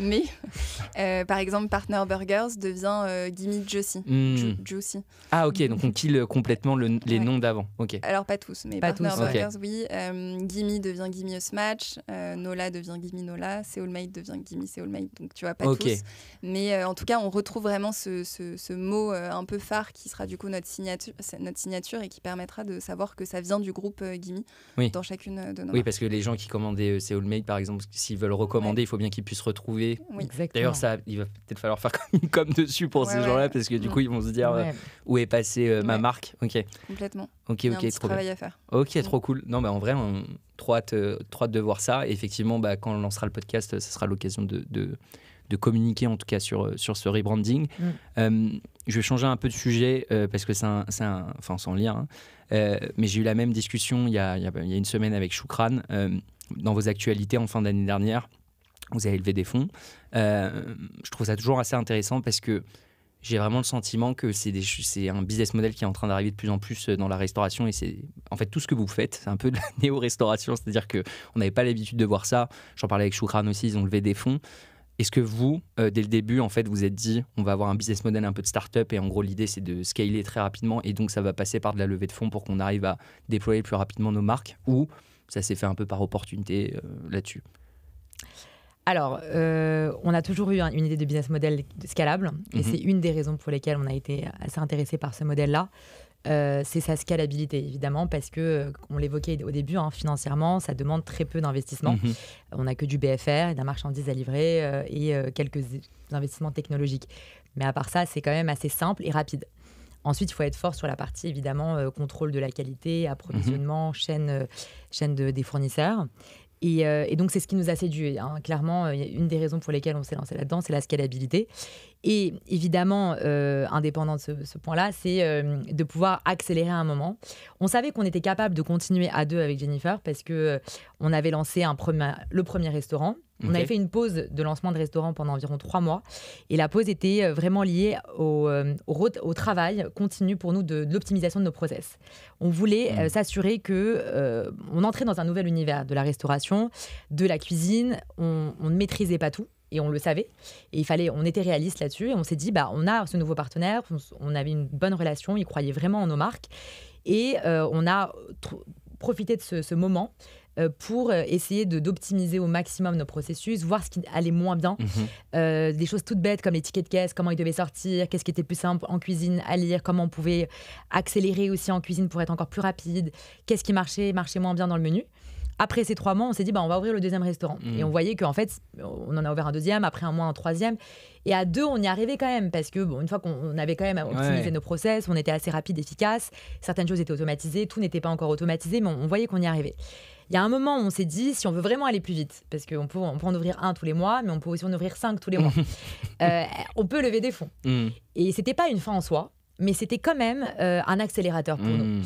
mais euh, par exemple Partner Burgers devient euh, Gimme Juicy. Ah ok, donc on kill complètement les noms d'avant. Ok. Alors pas tous, mais Partner Burgers, oui. Gimme devient Gimme Smash. Nola devient Gimme Nola. All Made devient Gimme All Made. Donc tu vois pas tous. Mais en tout cas, on retrouve vraiment ce, ce mot un peu phare qui sera du coup notre signature, notre signature et qui permettra de savoir que ça vient du groupe euh, Gimme dans chacune euh, de nos. Oui, parce que les gens qui commandaient euh, c'est All Made, par exemple, s'ils veulent recommander, il faut bien qu'ils puissent retrouver. D'ailleurs, ça, il va peut-être falloir faire comme com dessus pour ces gens-là, parce que du coup, ils vont se dire où est passée ma marque. Ok. Complètement. Ok, ok, un travail à faire. Ok, mm. trop cool. Non, mais en vrai, on trop trop hâte de voir ça. Et effectivement, bah, quand on lancera le podcast, ce sera l'occasion de de communiquer en tout cas sur, euh, sur ce rebranding. Mm. Euh, je vais changer un peu de sujet euh, parce que c'est un, enfin sans lien, hein. mais j'ai eu la même discussion il y a, y a, une semaine avec Choukran dans vos actualités en fin d'année dernière. Vous avez levé des fonds. je trouve ça toujours assez intéressant parce que j'ai vraiment le sentiment que c'est un business model qui est en train d'arriver de plus en plus dans la restauration et c'est en fait tout ce que vous faites, c'est un peu de la néo-restauration, c'est-à-dire que on n'avait pas l'habitude de voir ça. J'en parlais avec Choukran aussi, ils ont levé des fonds. Est-ce que vous, euh, dès le début, en fait, vous êtes dit, on va avoir un business model un peu de start-up et en gros, l'idée, c'est de scaler très rapidement et donc ça va passer par de la levée de fonds pour qu'on arrive à déployer plus rapidement nos marques ou ça s'est fait un peu par opportunité euh, là-dessus alors, euh, on a toujours eu une idée de business model scalable, et mhm. c'est une des raisons pour lesquelles on a été assez intéressé par ce modèle-là. Euh, c'est sa scalabilité, évidemment, parce que, euh, on l'évoquait au début, hein, financièrement, ça demande très peu d'investissement. Mhm. On n'a que du BFR, de la marchandise à livrer euh, et quelques investissements technologiques. Mais à part ça, c'est quand même assez simple et rapide. Ensuite, il faut être fort sur la partie, évidemment, contrôle de la qualité, approvisionnement, mhm. chaîne, chaîne des fournisseurs. Et, donc, c'est ce qui nous a séduit. Hein. Clairement, une des raisons pour lesquelles on s'est lancé là-dedans, c'est la scalabilité. Et évidemment, euh, indépendant de ce, point-là, c'est euh, de pouvoir accélérer à un moment. On savait qu'on était capable de continuer à deux avec Jennifer parce que euh, on avait lancé un premier, le premier restaurant. On avait fait une pause de lancement de restaurant pendant environ trois mois. Et la pause était vraiment liée au, travail continu pour nous de, l'optimisation de nos process. On voulait hmm. s'assurer que on entrait dans un nouvel univers de la restauration, de la cuisine. on ne maîtrisait pas tout et on le savait. Et il fallait, on était réaliste là-dessus et on s'est dit, bah, on a ce nouveau partenaire, on, avait une bonne relation, il croyait vraiment en nos marques et euh, on a profité de ce, moment euh, pour euh, essayer d'optimiser au maximum nos processus, voir ce qui allait moins bien, mhm. des choses toutes bêtes comme les tickets de caisse, comment ils devaient sortir, qu'est-ce qui était plus simple en cuisine à lire, comment on pouvait accélérer aussi en cuisine pour être encore plus rapide, qu'est-ce qui marchait, marchait moins bien dans le menu. Après ces trois mois, on s'est dit, bah, on va ouvrir le deuxième restaurant. Mm. Et on voyait qu'en fait, on en a ouvert un deuxième, après un mois, un troisième. Et à deux, on y arrivait quand même, parce que, une fois qu'on avait quand même optimisé nos process, on était assez rapide, efficace, certaines choses étaient automatisées, tout n'était pas encore automatisé, mais on, voyait qu'on y arrivait. Il y a un moment où on s'est dit, si on veut vraiment aller plus vite, parce qu'on peut, on peut en ouvrir un tous les mois, mais on peut aussi en ouvrir cinq tous les mois, euh, on peut lever des fonds. Mm. Et c'était pas une fin en soi, mais c'était quand même euh, un accélérateur pour mm. nous.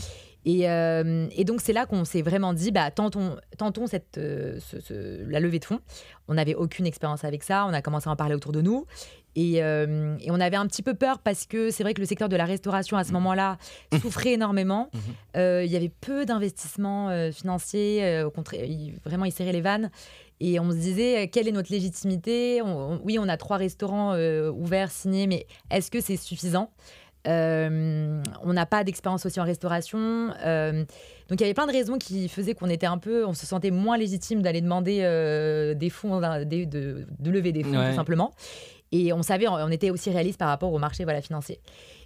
Euh, et, donc, c'est là qu'on s'est vraiment dit, bah, tentons, cette, euh, la levée de fonds. On n'avait aucune expérience avec ça, on a commencé à en parler autour de nous. Et, euh, on avait un petit peu peur parce que c'est vrai que le secteur de la restauration à ce mmh. moment-là mmh. souffrait énormément. Mmh. Il y avait peu d'investissements financiers, au contraire, vraiment, ils serraient les vannes. Et on se disait, quelle est notre légitimité Oui, on a trois restaurants ouverts, signés, mais est-ce que c'est suffisant euh, on n'a pas d'expérience aussi en restauration. Euh, donc il y avait plein de raisons qui faisaient qu'on était un peu, on se sentait moins légitime d'aller demander euh, des fonds, de, lever des fonds tout simplement. Et on savait, on était aussi réaliste par rapport au marché voilà, financier.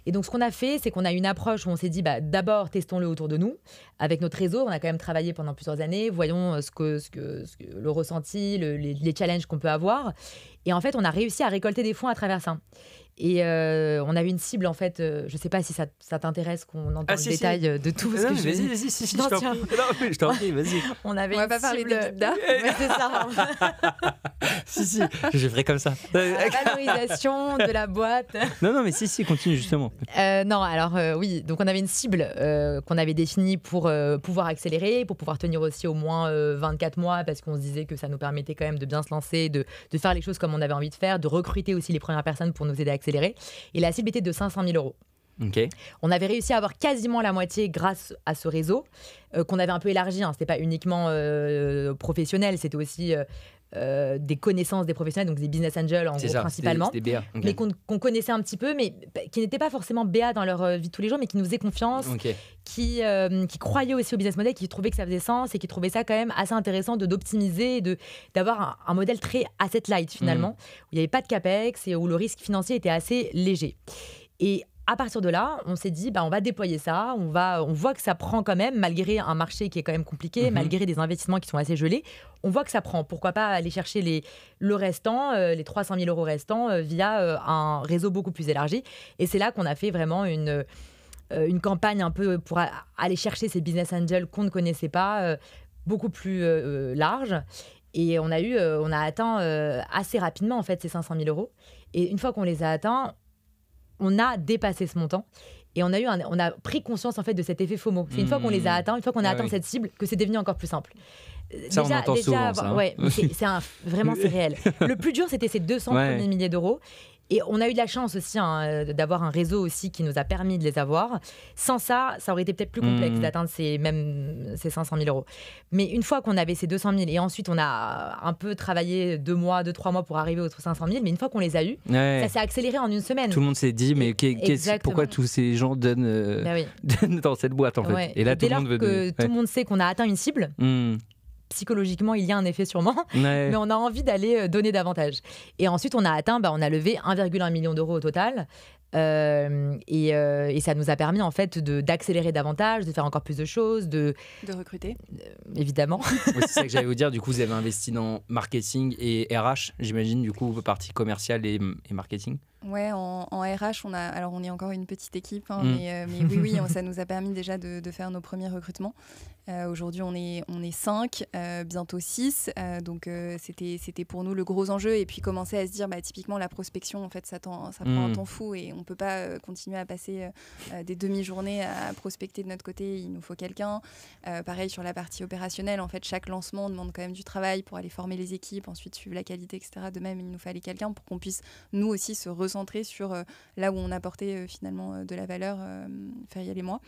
Et donc ce qu'on a fait, c'est qu'on a une approche où on s'est dit, bah, d'abord testons-le autour de nous, avec notre réseau, on a quand même travaillé pendant plusieurs années, voyons ce que, le ressenti, les challenges qu'on peut avoir. Et en fait, on a réussi à récolter des fonds à travers ça. Et euh, on avait une cible, en fait. Euh, je ne sais pas si ça, t'intéresse qu'on entende ah, le détail euh, de tout. Vas-y, vas-y, vas-y, je t'en prie. Non, je t'en prie, vas-y. On avait va pas parler de c'est ça. si, si, je ferai comme ça. valorisation de la boîte. Non, non, mais si, si, continue, justement. non, alors oui, donc on avait une cible qu'on avait définie pour pouvoir accélérer, pour pouvoir tenir aussi au moins 24 mois, parce qu'on se disait que ça nous permettait quand même de bien se lancer, de, de faire les choses comme on avait envie de faire, de recruter aussi les premières personnes pour nous aider à accélérer et la cible était de 500 000 euros. On avait réussi à avoir quasiment la moitié grâce à ce réseau euh, qu'on avait un peu élargi. Hein. Ce n'était pas uniquement euh, professionnel, c'était aussi euh, euh, des connaissances des professionnels, donc des business angels principalement, mais qu'on connaissait un petit peu, mais bah, qui n'étaient pas forcément BA dans leur euh, vie de tous les jours, mais qui nous faisaient confiance, qui, euh, qui croyaient aussi au business model, qui trouvaient que ça faisait sens et qui trouvaient ça quand même assez intéressant d'optimiser, de d'avoir un, modèle très asset light finalement, mm. où il n'y avait pas de capex et où le risque financier était assez léger. Et à partir de là, on s'est dit, bah, on va déployer ça, on, va, on voit que ça prend quand même, malgré un marché qui est quand même compliqué, mhm. malgré des investissements qui sont assez gelés, on voit que ça prend. Pourquoi pas aller chercher les, le restant, euh, les 300 000 euros restants, euh, via euh, un réseau beaucoup plus élargi. Et c'est là qu'on a fait vraiment une une campagne un peu pour aller chercher ces business angels qu'on ne connaissait pas, beaucoup plus large. Et on a eu, on a atteint assez rapidement en fait ces 500 000 euros. Et une fois qu'on les a atteints, on a dépassé ce montant et on a eu on a pris conscience en fait de cet effet FOMO. C'est une fois qu'on les a hmm. atteints, une fois qu'on a ah atteint cette cible, que c'est devenu encore plus simple. Euh, ça, déjà, hein. c'est, vraiment c'est réel. Le plus dur, c'était ces 200 ouais. premiers milliers d'euros. Et on a eu de la chance aussi hein, euh, d'avoir un réseau aussi qui nous a permis de les avoir. Sans ça, ça aurait été peut-être plus complexe mmh. d'atteindre ces, même ces 500 000 euros. Mais une fois qu'on avait ces 200 000 et ensuite on a un peu travaillé deux mois, deux, trois mois pour arriver aux 500 000, mais une fois qu'on les a eu, ça s'est accéléré en une semaine. Tout le monde s'est dit, mais pourquoi tous ces gens euh, bah donnent, dans cette boîte en fait Et là, tout, le monde veut que tout le monde sait qu'on a atteint une cible. Mmh psychologiquement, il y a un effet sûrement, mais on a envie d'aller euh, donner davantage. Et ensuite, on a atteint, bah, on a levé 1,1 million d'euros au total. Euh, et, euh, et, ça nous a permis en fait d'accélérer davantage, de faire encore plus de choses, de, de recruter. Euh, évidemment. c'est ça que j'allais vous dire. Du coup, vous avez investi dans marketing et RH, j'imagine, du coup, partie commerciale et, et marketing. Ouais, en, RH, on a, alors on est encore une petite équipe, hein, mm. mais, mais, oui, oui, ça nous a permis déjà de, de faire nos premiers recrutements. Aujourd'hui, on est, on est 5, bientôt 6, donc c'était pour nous le gros enjeu. Et puis commencer à se dire, bah, typiquement, la prospection, en fait, ça, ça prend un mm. temps fou et on ne peut pas euh, continuer à passer euh, euh, des demi-journées à prospecter de notre côté, il nous faut quelqu'un. pareil sur la partie opérationnelle, en fait, chaque lancement demande quand même du travail pour aller former les équipes, ensuite suivre la qualité, etc. De même, il nous fallait quelqu'un pour qu'on puisse nous aussi se recentrer sur là où on apportait finalement de la valeur, Ferial et moi.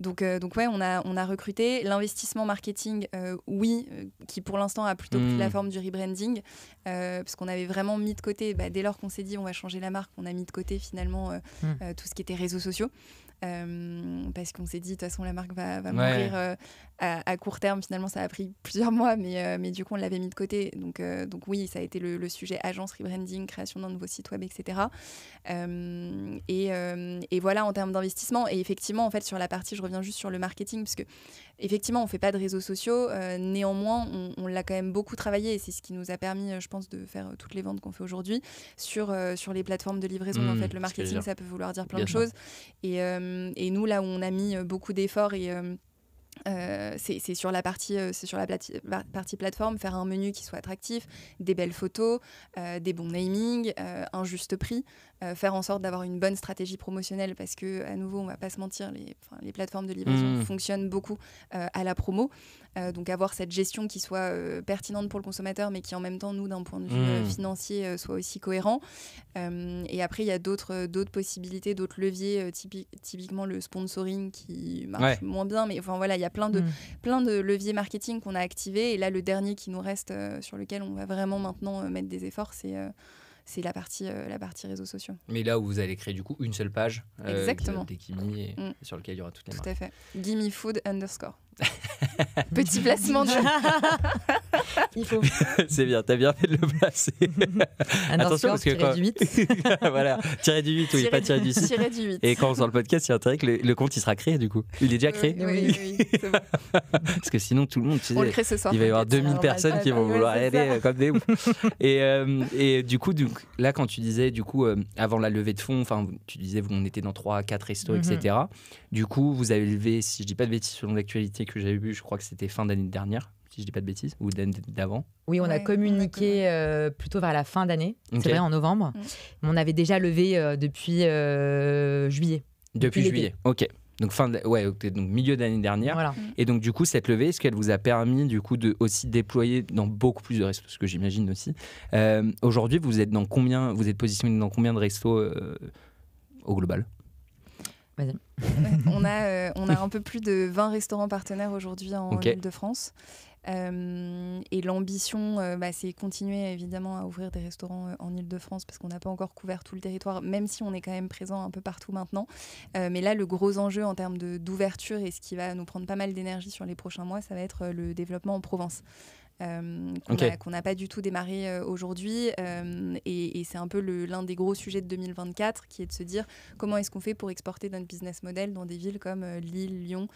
Donc, donc ouais, on a, on a recruté. L'investissement marketing, oui, qui pour l'instant a plutôt pris la hmm. forme du rebranding, parce qu'on avait vraiment mis de côté, bah, dès lors qu'on s'est dit on va changer la marque, on a mis de côté finalement euh, hmm. euh, tout ce qui était réseaux sociaux. Euh, parce qu'on s'est dit, de toute façon, la marque va, mourir euh, à, court terme. Finalement, ça a pris plusieurs mois, mais, euh, mais du coup, on l'avait mis de côté. Donc, donc oui, ça a été le, sujet agence, rebranding, création d'un nouveau site web, etc. Et, voilà, en termes d'investissement. Et effectivement, en fait, sur la partie, je reviens juste sur le marketing, parce que effectivement, on fait pas de réseaux sociaux. néanmoins, on, l'a quand même beaucoup travaillé et c'est ce qui nous a permis, je pense, de faire toutes les ventes qu'on fait aujourd'hui sur, sur les plateformes de livraison. en mmh, fait, le marketing, ça peut vouloir dire plein de choses. Et, euh, et nous, là où on a mis euh, beaucoup d'efforts et euh, c'est sur la partie, sur la partie plateforme, faire un menu qui soit attractif, des belles photos, des bons namings, un juste prix, faire en sorte d'avoir une bonne stratégie promotionnelle parce que à nouveau, on va pas se mentir, les, plateformes de livraison mmh. fonctionnent beaucoup à la promo. Euh, donc avoir cette gestion qui soit euh, pertinente pour le consommateur, mais qui en même temps, nous, d'un point de vue euh, mmh. financier, soit aussi cohérent. et après, il y a d'autres possibilités, d'autres leviers, typiquement le sponsoring qui marche moins bien. Mais enfin voilà, il y a plein de, mmh. plein de leviers marketing qu'on a activés. Et là, le dernier qui nous reste, sur lequel on va vraiment maintenant mettre des efforts, c'est c'est la partie, euh, la partie réseaux sociaux. Mais là où vous allez créer du coup une seule page euh, Exactement. Des Kimi mm. sur lequel il y aura toutes les Tout marques. Tout à fait. Gimme food underscore. Petit placement de C'est bien, t'as bien fait de le placer. Attention parce que quand... du 8. voilà, tiré du 8, oui, pas tiré du 6. Tiré du 8. Et quand on sort le podcast, il y a que le, compte il sera créé du coup. Il est déjà euh, créé Oui, oui, oui Parce que sinon tout le monde, il va y avoir 2000 personnes qui vont vouloir aller euh, comme des Et, et du coup, donc là, quand tu disais, du coup, euh, avant la levée de fonds, tu disais, on était dans 3, 4 restos, etc. Mhm. Du coup, vous avez levé, si je dis pas de bêtises, selon l'actualité que j'avais vue, je crois que c'était fin d'année dernière, si je dis pas de bêtises, ou d'avant. Oui, on a communiqué euh, plutôt vers la fin d'année, c'est vrai, en novembre. Mm. on avait déjà levé euh, depuis juillet. depuis juillet, ok donc fin de, ouais, donc milieu d'année dernière. Et donc du coup, cette levée, est-ce qu'elle vous a permis du coup de aussi déployer dans beaucoup plus de restos, ce que j'imagine aussi. Euh, aujourd'hui, vous êtes dans combien, vous êtes positionné dans combien de restos euh, au global Vas-y. Euh, on, a, on a un peu plus de 20 restaurants partenaires aujourd'hui en okay. Ile-de-France. Euh, et l'ambition, euh, bah, c'est continuer évidemment à ouvrir des restaurants euh, en Ile-de-France parce qu'on n'a pas encore couvert tout le territoire, même si on est quand même présent un peu partout maintenant. mais là, le gros enjeu en termes d'ouverture et ce qui va nous prendre pas mal d'énergie sur les prochains mois, ça va être le développement en Provence. Euh, qu'on n'a pas du tout démarré euh, aujourd'hui. Euh, et, c'est un peu l'un des gros sujets de 2024, qui est de se dire comment est-ce qu'on fait pour exporter notre business model dans des villes comme Lille, Lyon.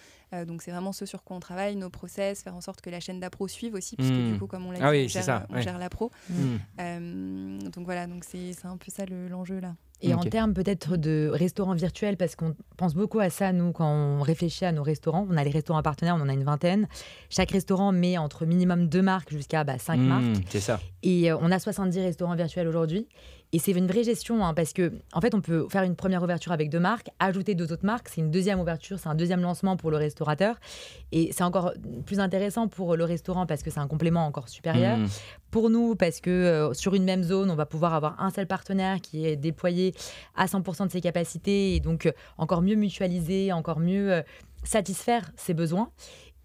donc c'est vraiment ce sur quoi on travaille, nos process, faire en sorte que la chaîne d'appro suive aussi, puisque du hmm. coup, comme on l'a ah dit, on, gère, pro. Hmm. donc voilà, donc c'est un peu ça l'enjeu là. Et en termes peut-être de restaurants virtuels, parce qu'on pense beaucoup à ça, nous, quand on réfléchit à nos restaurants. On a les restaurants partenaires, on en a une vingtaine. Chaque restaurant met entre minimum deux marques jusqu'à bah, cinq hmm, marques. C'est ça. Et euh, on a 70 restaurants virtuels aujourd'hui. Et c'est une vraie gestion, hein, parce que en fait, on peut faire une première ouverture avec deux marques, ajouter deux autres marques, c'est une deuxième ouverture, c'est un deuxième lancement pour le restaurateur. Et c'est encore plus intéressant pour le restaurant parce que c'est un complément encore supérieur. Mmh. Pour nous, parce que euh, sur une même zone, on va pouvoir avoir un seul partenaire qui est déployé à 100% de ses capacités et donc euh, encore mieux mutualiser, encore mieux euh, satisfaire ses besoins.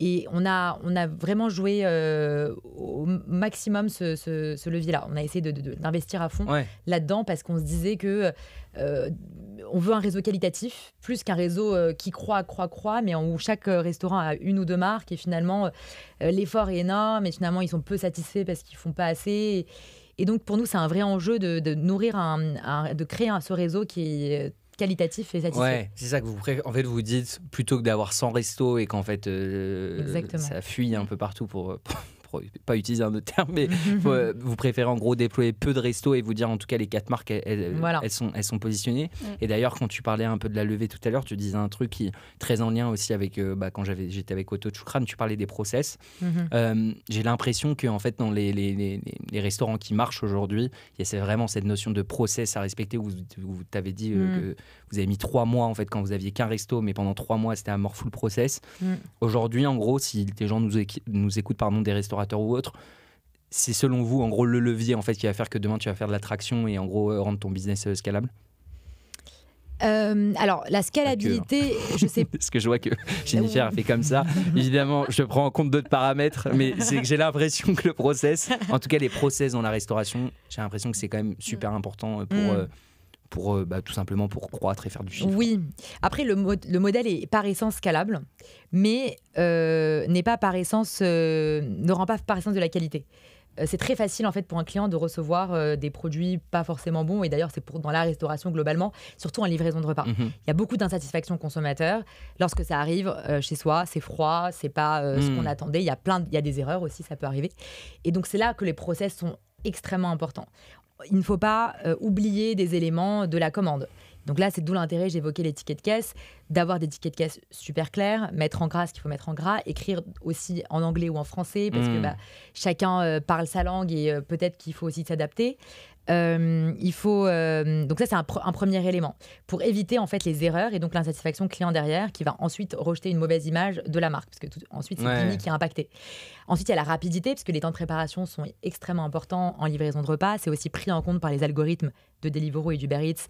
Et on a, on a vraiment joué euh, au maximum ce, ce, levier-là. On a essayé d'investir de, d'investir à fond là-dedans parce qu'on se disait que euh, on veut un réseau qualitatif plus qu'un réseau euh, qui croit, croit, croit, mais où chaque restaurant a une ou deux marques et finalement l'effort est énorme et finalement ils sont peu satisfaits parce qu'ils font pas assez. Et, donc pour nous c'est un vrai enjeu de, nourrir, un, de créer un, ce réseau qui est qualitatif et satisfait. Ouais, c'est ça que vous en fait vous dites plutôt que d'avoir 100 restos et qu'en fait euh, ça fuit un peu partout pour pas utiliser un autre terme, mais euh, vous préférez en gros déployer peu de restos et vous dire en tout cas les quatre marques, elles, sont, elles sont positionnées. Mm. Et d'ailleurs, quand tu parlais un peu de la levée tout à l'heure, tu disais un truc qui très en lien aussi avec euh, bah, quand j'avais, j'étais avec Otto Chukran, tu parlais des process. Mm-hmm. Euh, j'ai l'impression que en fait, dans les, les, les, restaurants qui marchent aujourd'hui, il y a vraiment cette notion de process à respecter. Où vous, t'avez dit mm. que vous avez mis trois mois en fait quand vous aviez qu'un resto, mais pendant trois mois c'était un full process. Mm. Aujourd'hui, en gros, si les gens nous, nous écoutent pardon, des restaurants ou autre, c'est selon vous, en gros, le levier en fait qui va faire que demain tu vas faire de l'attraction et en gros euh, rendre ton business euh, scalable euh, alors, la hein. scalabilité, je sais. Ce que je vois que Jennifer a fait comme ça. Évidemment, je prends en compte d'autres paramètres, mais c'est que j'ai l'impression que le process, en tout cas les process dans la restauration, j'ai l'impression que c'est quand même super important pour. Mm pour euh, bah, tout simplement pour croître et faire du chiffre. Oui. Après, le, modèle est par essence scalable, mais euh, n'est pas par essence euh, ne rend pas par essence de la qualité. c'est très facile en fait pour un client de recevoir des produits pas forcément bons et d'ailleurs c'est pour dans la restauration globalement, surtout en livraison de repas. Mhm. Il y a beaucoup d'insatisfaction consommateur lorsque ça arrive chez soi, c'est froid, c'est pas ce qu'on mhm. attendait, il y a plein il y a des erreurs aussi, ça peut arriver. Et donc c'est là que les process sont extrêmement importants il ne faut pas euh, oublier des éléments de la commande. Donc là, c'est d'où l'intérêt, j'évoquais les tickets de caisse, d'avoir des tickets de caisse super clairs, mettre en gras ce qu'il faut mettre en gras, écrire aussi en anglais ou en français, parce que mm. bah, chacun euh, parle sa langue et euh, peut-être qu'il faut aussi s'adapter. Euh, il faut euh, donc ça c'est un, premier élément pour éviter en fait les erreurs et donc l'insatisfaction client derrière qui va ensuite rejeter une mauvaise image de la marque parce que ensuite c'est ouais. qui est impacté. Ensuite il y a la rapidité parce que les temps de préparation sont extrêmement importants en livraison de repas. C'est aussi pris en compte par les algorithmes de Deliveroo et d'Uber Eats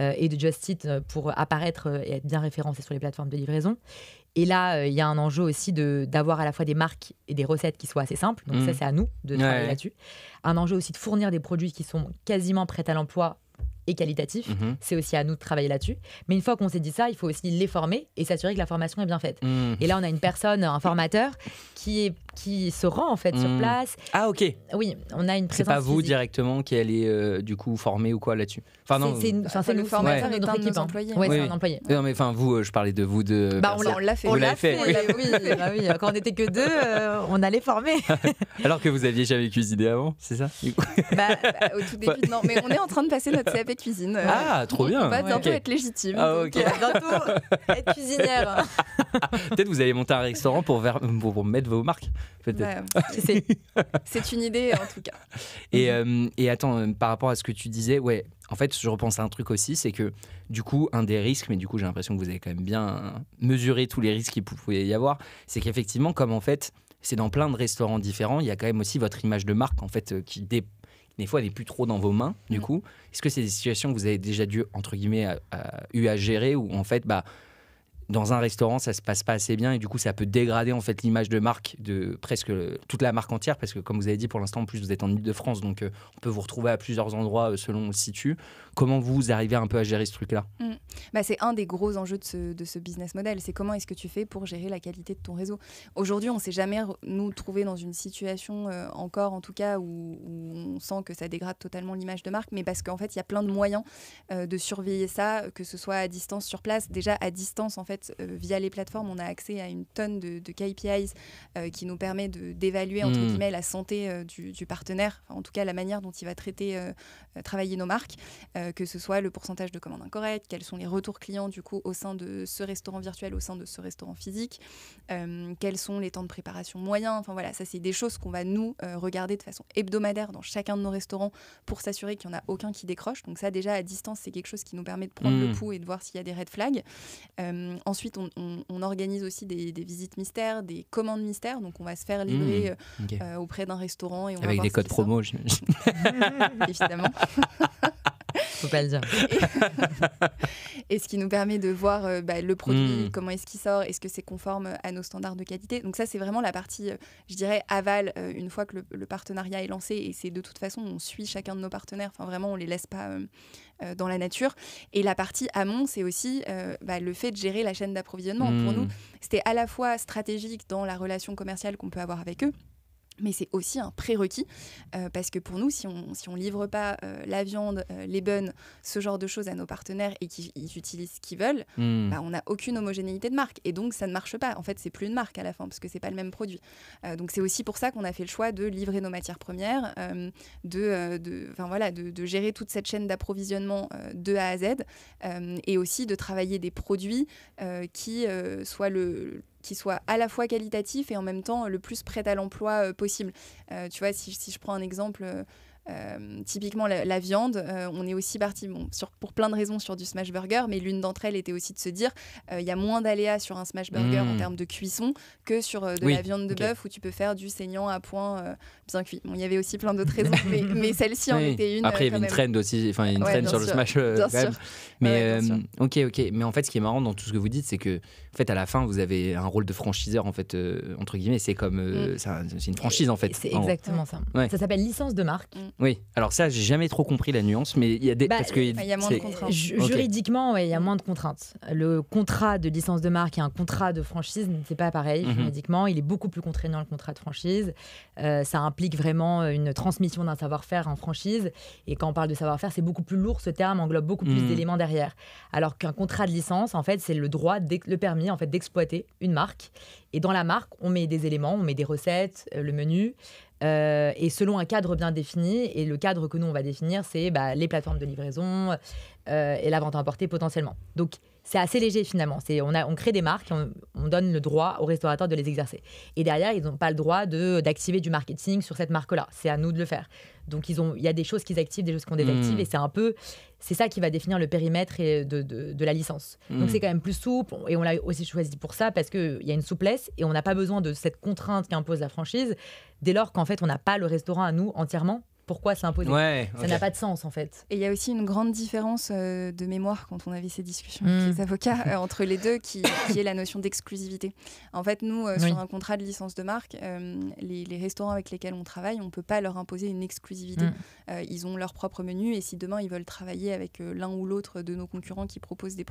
euh, et de Just Eat pour apparaître et être bien référencé sur les plateformes de livraison. Et là, euh, il y a un enjeu aussi d'avoir à la fois des marques et des recettes qui soient assez simples. Donc ça, mmh. c'est à nous de travailler là-dessus. Un enjeu aussi de fournir des produits qui sont quasiment prêts à l'emploi et qualitatifs. Mmh. C'est aussi à nous de travailler là-dessus. Mais une fois qu'on s'est dit ça, il faut aussi les former et s'assurer que la formation est bien faite. Mmh. Et là, on a une personne, un formateur, qui est qui se rend en fait sur hmm. place. Ah ok. Oui, on a une présence. C'est pas vous directement qui allez euh, du coup former ou quoi là-dessus. Enfin non. C'est euh, le formateur hein. ouais. notre équipe. Employé. Ouais, oui, c'est un employé. Non mais enfin vous, euh, je parlais de vous de. Bah, on l'a fait. on l'a fait. oui. bah, oui, Quand on n'était que deux, euh, on allait former. Alors que vous aviez jamais cuisiné avant, c'est ça bah, bah, au tout début, non. Mais on est en train de passer notre CAP cuisine. ah trop bien. Ah, on va bientôt ouais. être légitime. Ah ok. bientôt être cuisinière. Peut-être vous allez monter un restaurant pour, mettre vos marques. c'est une idée en tout cas. Euh, et, attends, euh, par rapport à ce que tu disais, ouais, en fait, je repense à un truc aussi, c'est que du coup, un des risques, mais du coup, j'ai l'impression que vous avez quand même bien mesuré tous les risques qu'il pouvait y avoir, c'est qu'effectivement, comme en fait, c'est dans plein de restaurants différents, il y a quand même aussi votre image de marque en fait euh, qui des fois n'est plus trop dans vos mains. Du mm. coup, est-ce que c'est des situations que vous avez déjà dû entre guillemets eu à gérer ou en fait bah dans un restaurant, ça se passe pas assez bien et du coup, ça peut dégrader en fait l'image de marque de presque euh, toute la marque entière parce que comme vous avez dit pour l'instant, en plus vous êtes en Ile-de-France, donc euh, on peut vous retrouver à plusieurs endroits euh, selon le situe. Comment vous arrivez un peu à gérer ce truc-là mm. bah, c'est un des gros enjeux de ce, business model. C'est comment est-ce que tu fais pour gérer la qualité de ton réseau. Aujourd'hui, on ne s'est jamais nous trouvé dans une situation encore en tout cas où, où, on sent que ça dégrade totalement l'image de marque, mais parce qu'en fait, il y a plein de moyens de surveiller ça, que ce soit à distance, sur place. Déjà à distance, en fait euh, via les plateformes, on a accès à une tonne de, KPIs euh, qui nous permet d'évaluer, entre hmm. guillemets, la santé euh, du, partenaire, en tout cas la manière dont il va traiter, travailler nos marques, que ce soit le pourcentage de commandes incorrectes, quels sont les retours clients, du coup, au sein de ce restaurant virtuel, au sein de ce restaurant physique, quels sont les temps de préparation moyens. Enfin, voilà, ça, c'est des choses qu'on va, nous, regarder de façon hebdomadaire dans chacun de nos restaurants pour s'assurer qu'il n'y en a aucun qui décroche. Donc ça déjà à distance, c'est quelque chose qui nous permet de prendre le hmm. pouls et de voir s'il y a des red flags. Euh, Ensuite, on, organise aussi des, visites mystères, des commandes mystères. Donc, on va se faire livrer mmh, euh, euh, auprès d'un restaurant. Et Avec des codes promo, Évidemment. Et, ce qui nous permet de voir euh, bah, le produit, hmm. comment est-ce qu'il sort, est-ce que c'est conforme à nos standards de qualité. Donc ça, c'est vraiment la partie, euh, je dirais, aval, euh, une fois que le, partenariat est lancé. Et c'est de toute façon, on suit chacun de nos partenaires. Enfin, vraiment, on les laisse pas dans la nature. Et la partie amont, c'est aussi bah, le fait de gérer la chaîne d'approvisionnement. Pour hmm. nous, c'était à la fois stratégique dans la relation commerciale qu'on peut avoir avec eux mais c'est aussi un prérequis euh, parce que pour nous, si on si on livre pas euh, la viande, euh, les buns, ce genre de choses à nos partenaires et qu'ils utilisent ce qu'ils veulent, hmm. bah, on n'a aucune homogénéité de marque et donc ça ne marche pas. En fait, c'est plus une marque à la fin parce que c'est pas le même produit. donc c'est aussi pour ça qu'on a fait le choix de livrer nos matières premières, de de, voilà, de, de gérer toute cette chaîne d'approvisionnement de A à Z et aussi de travailler des produits qui soient le qui soit à la fois qualitatif et en même temps le plus prêt à l'emploi euh, possible. Euh, tu vois, si, si, je prends un exemple euh, euh, typiquement, la, viande, euh, on est aussi parti bon, sur, pour plein de raisons sur du smash burger, mais l'une d'entre elles était aussi de se dire euh, il y a moins d'aléas sur un smash burger en mmh. termes de cuisson que sur de la viande de bœuf où tu peux faire du saignant à point bien cuit. il y avait aussi plein d'autres raisons, mais, celle-ci en était une. Après, il y avait une trend aussi, enfin, une trend sur le smash. Bien Mais ok, ok. Mais en fait, ce qui est marrant dans tout ce que vous dites, c'est que en fait, à la fin, vous avez un rôle de franchiseur, en fait, entre guillemets. C'est comme. Mm. C'est une franchise, en fait. C'est exactement ça. Ça s'appelle licence de marque. Mm. Oui, alors ça, j'ai jamais trop compris la nuance, mais il y a des. Bah, parce que euh, bah, il y a moins de contraintes. Juridiquement, il y a moins de contraintes. Le contrat de licence de marque et un contrat de franchise, c'est pas pareil mhm. juridiquement. Il est beaucoup plus contraignant le contrat de franchise. Euh, ça implique vraiment une transmission d'un savoir-faire en franchise. Et quand on parle de savoir-faire, c'est beaucoup plus lourd. Ce terme englobe beaucoup plus mhm. d'éléments derrière. Alors qu'un contrat de licence, en fait, c'est le droit, le permis, en fait, d'exploiter une marque. Et dans la marque, on met des éléments, on met des recettes, euh, le menu, euh, et selon un cadre bien défini, et le cadre que nous, on va définir, c'est bah, les plateformes de livraison euh, et la vente à emporter potentiellement. Donc, c'est assez léger finalement. C'est on, crée des marques, on, on, donne le droit aux restaurateurs de les exercer. Et derrière, ils n'ont pas le droit d'activer du marketing sur cette marque-là. C'est à nous de le faire. Donc ils ont, il y a des choses qu'ils activent, des choses qu'on désactive, hmm. et c'est un peu, c'est ça qui va définir le périmètre de, la licence. Hmm. Donc c'est quand même plus souple, et on l'a aussi choisi pour ça parce qu'il y a une souplesse et on n'a pas besoin de cette contrainte qu'impose la franchise dès lors qu'en fait on n'a pas le restaurant à nous entièrement pourquoi s'imposer Ça n'a pas de sens en fait. Et il y a aussi une grande différence euh, de mémoire quand on avait ces discussions avec hmm. les avocats euh, entre les deux qui, est la notion d'exclusivité. En fait, nous, euh, sur un contrat de licence de marque, les, restaurants avec lesquels on travaille, on ne peut pas leur imposer une exclusivité. Hmm. ils ont leur propre menu et si demain ils veulent travailler avec l'un ou l'autre de nos concurrents qui proposent des,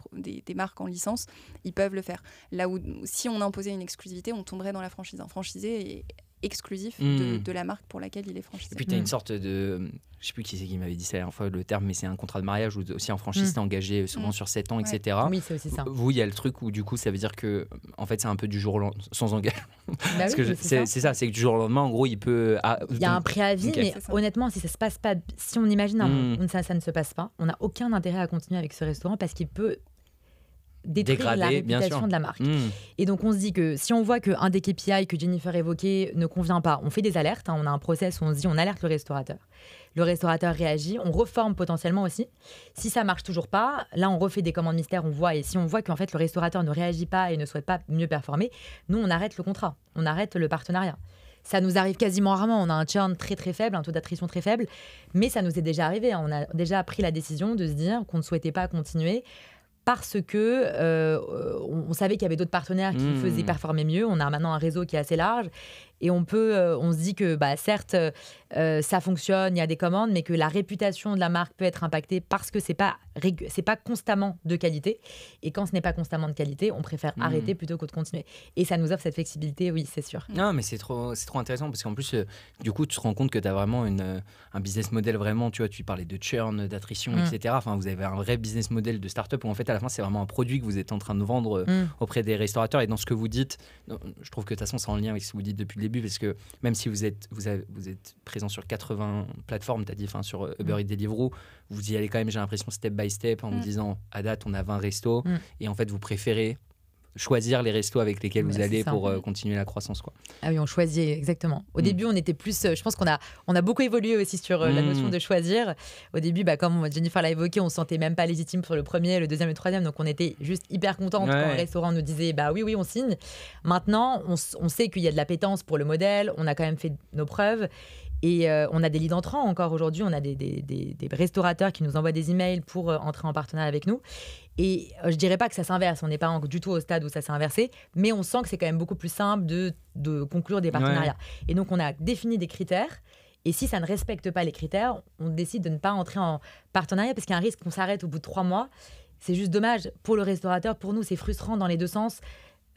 des, marques en licence, ils peuvent le faire. Là où si on imposait une exclusivité, on tomberait dans la franchise. Un franchisé exclusif hmm. de, la marque pour laquelle il est franchisé. Et puis tu as une hmm. sorte de. Je sais plus qui c'est qui m'avait dit ça la dernière fois le terme, mais c'est un contrat de mariage où aussi un franchisé hmm. engagé euh, souvent sur 7 ans, etc. Oui, c'est aussi ça. Vous, il y a le truc où du coup, ça veut dire que en fait, c'est un peu du jour au lendemain, sans engagement. Bah c'est ça, c'est que du jour au lendemain, en gros, il peut. Ah, il y a un préavis, mais honnêtement, si ça se passe pas, si on imagine un, ça, ça ne se passe pas, on n'a aucun intérêt à continuer avec ce restaurant parce qu'il peut détruire la réputation de la marque. Hmm. Et donc on se dit que si on voit qu'un des KPI que Jennifer évoquait ne convient pas, on fait des alertes, hein, on a un process où on se dit on alerte le restaurateur. Le restaurateur réagit, on reforme potentiellement aussi. Si ça marche toujours pas, là on refait des commandes mystères, on voit et si on voit qu'en fait le restaurateur ne réagit pas et ne souhaite pas mieux performer, nous on arrête le contrat, on arrête le partenariat. Ça nous arrive quasiment rarement. On a un churn très très faible, un taux d'attrition très faible, mais ça nous est déjà arrivé. Hein. On a déjà pris la décision de se dire qu'on ne souhaitait pas continuer parce que euh, on, savait qu'il y avait d'autres partenaires qui mmh. faisaient performer mieux. On a maintenant un réseau qui est assez large et on peut, euh, on se dit que bah, certes, euh, ça fonctionne, il y a des commandes, mais que la réputation de la marque peut être impactée parce que c'est pas c'est pas constamment de qualité. Et quand ce n'est pas constamment de qualité, on préfère mmh. arrêter plutôt que de continuer. Et ça nous offre cette flexibilité, oui, c'est sûr. Non, mais c'est trop, c'est trop intéressant parce qu'en plus, euh, du coup, tu te rends compte que tu as vraiment une, un business model vraiment, tu vois, tu parlais de churn, d'attrition, mmh. etc. Enfin, vous avez un vrai business model de start-up où en fait, à la fin, c'est vraiment un produit que vous êtes en train de vendre mmh. auprès des restaurateurs. Et dans ce que vous dites, je trouve que de toute façon, c'est en lien avec ce que vous dites depuis le début parce que même si vous êtes, vous, êtes présent sur 80 plateformes, tu as dit, sur euh, Uber mm. et Deliveroo, vous y allez quand même, j'ai l'impression, step by step en me mm. disant à date, on a 20 restos mm. et en fait, vous préférez choisir les restos avec lesquels vous allez pour euh, continuer la croissance. Quoi. Ah oui, on choisit, exactement. Au mm. début, on était plus. Euh, je pense qu'on a, on a beaucoup évolué aussi sur euh, la mm. notion de choisir. Au début, bah, comme Jennifer l'a évoqué, on sentait même pas légitime pour le premier, le deuxième, et le troisième. Donc, on était juste hyper contente quand le restaurant nous disait bah oui, oui, on signe. Maintenant, on, sait qu'il y a de l'appétence pour le modèle. On a quand même fait nos preuves. Et on a des lits d'entrants encore aujourd'hui. On a des, restaurateurs qui nous envoient des emails pour entrer en partenariat avec nous. Et euh, je dirais pas que ça s'inverse, on n'est pas du tout au stade où ça s'est inversé, mais on sent que c'est quand même beaucoup plus simple de, conclure des partenariats. Et donc on a défini des critères. Et si ça ne respecte pas les critères, on décide de ne pas entrer en partenariat parce qu'il y a un risque qu'on s'arrête au bout de trois mois. C'est juste dommage pour le restaurateur, pour nous, c'est frustrant dans les deux sens.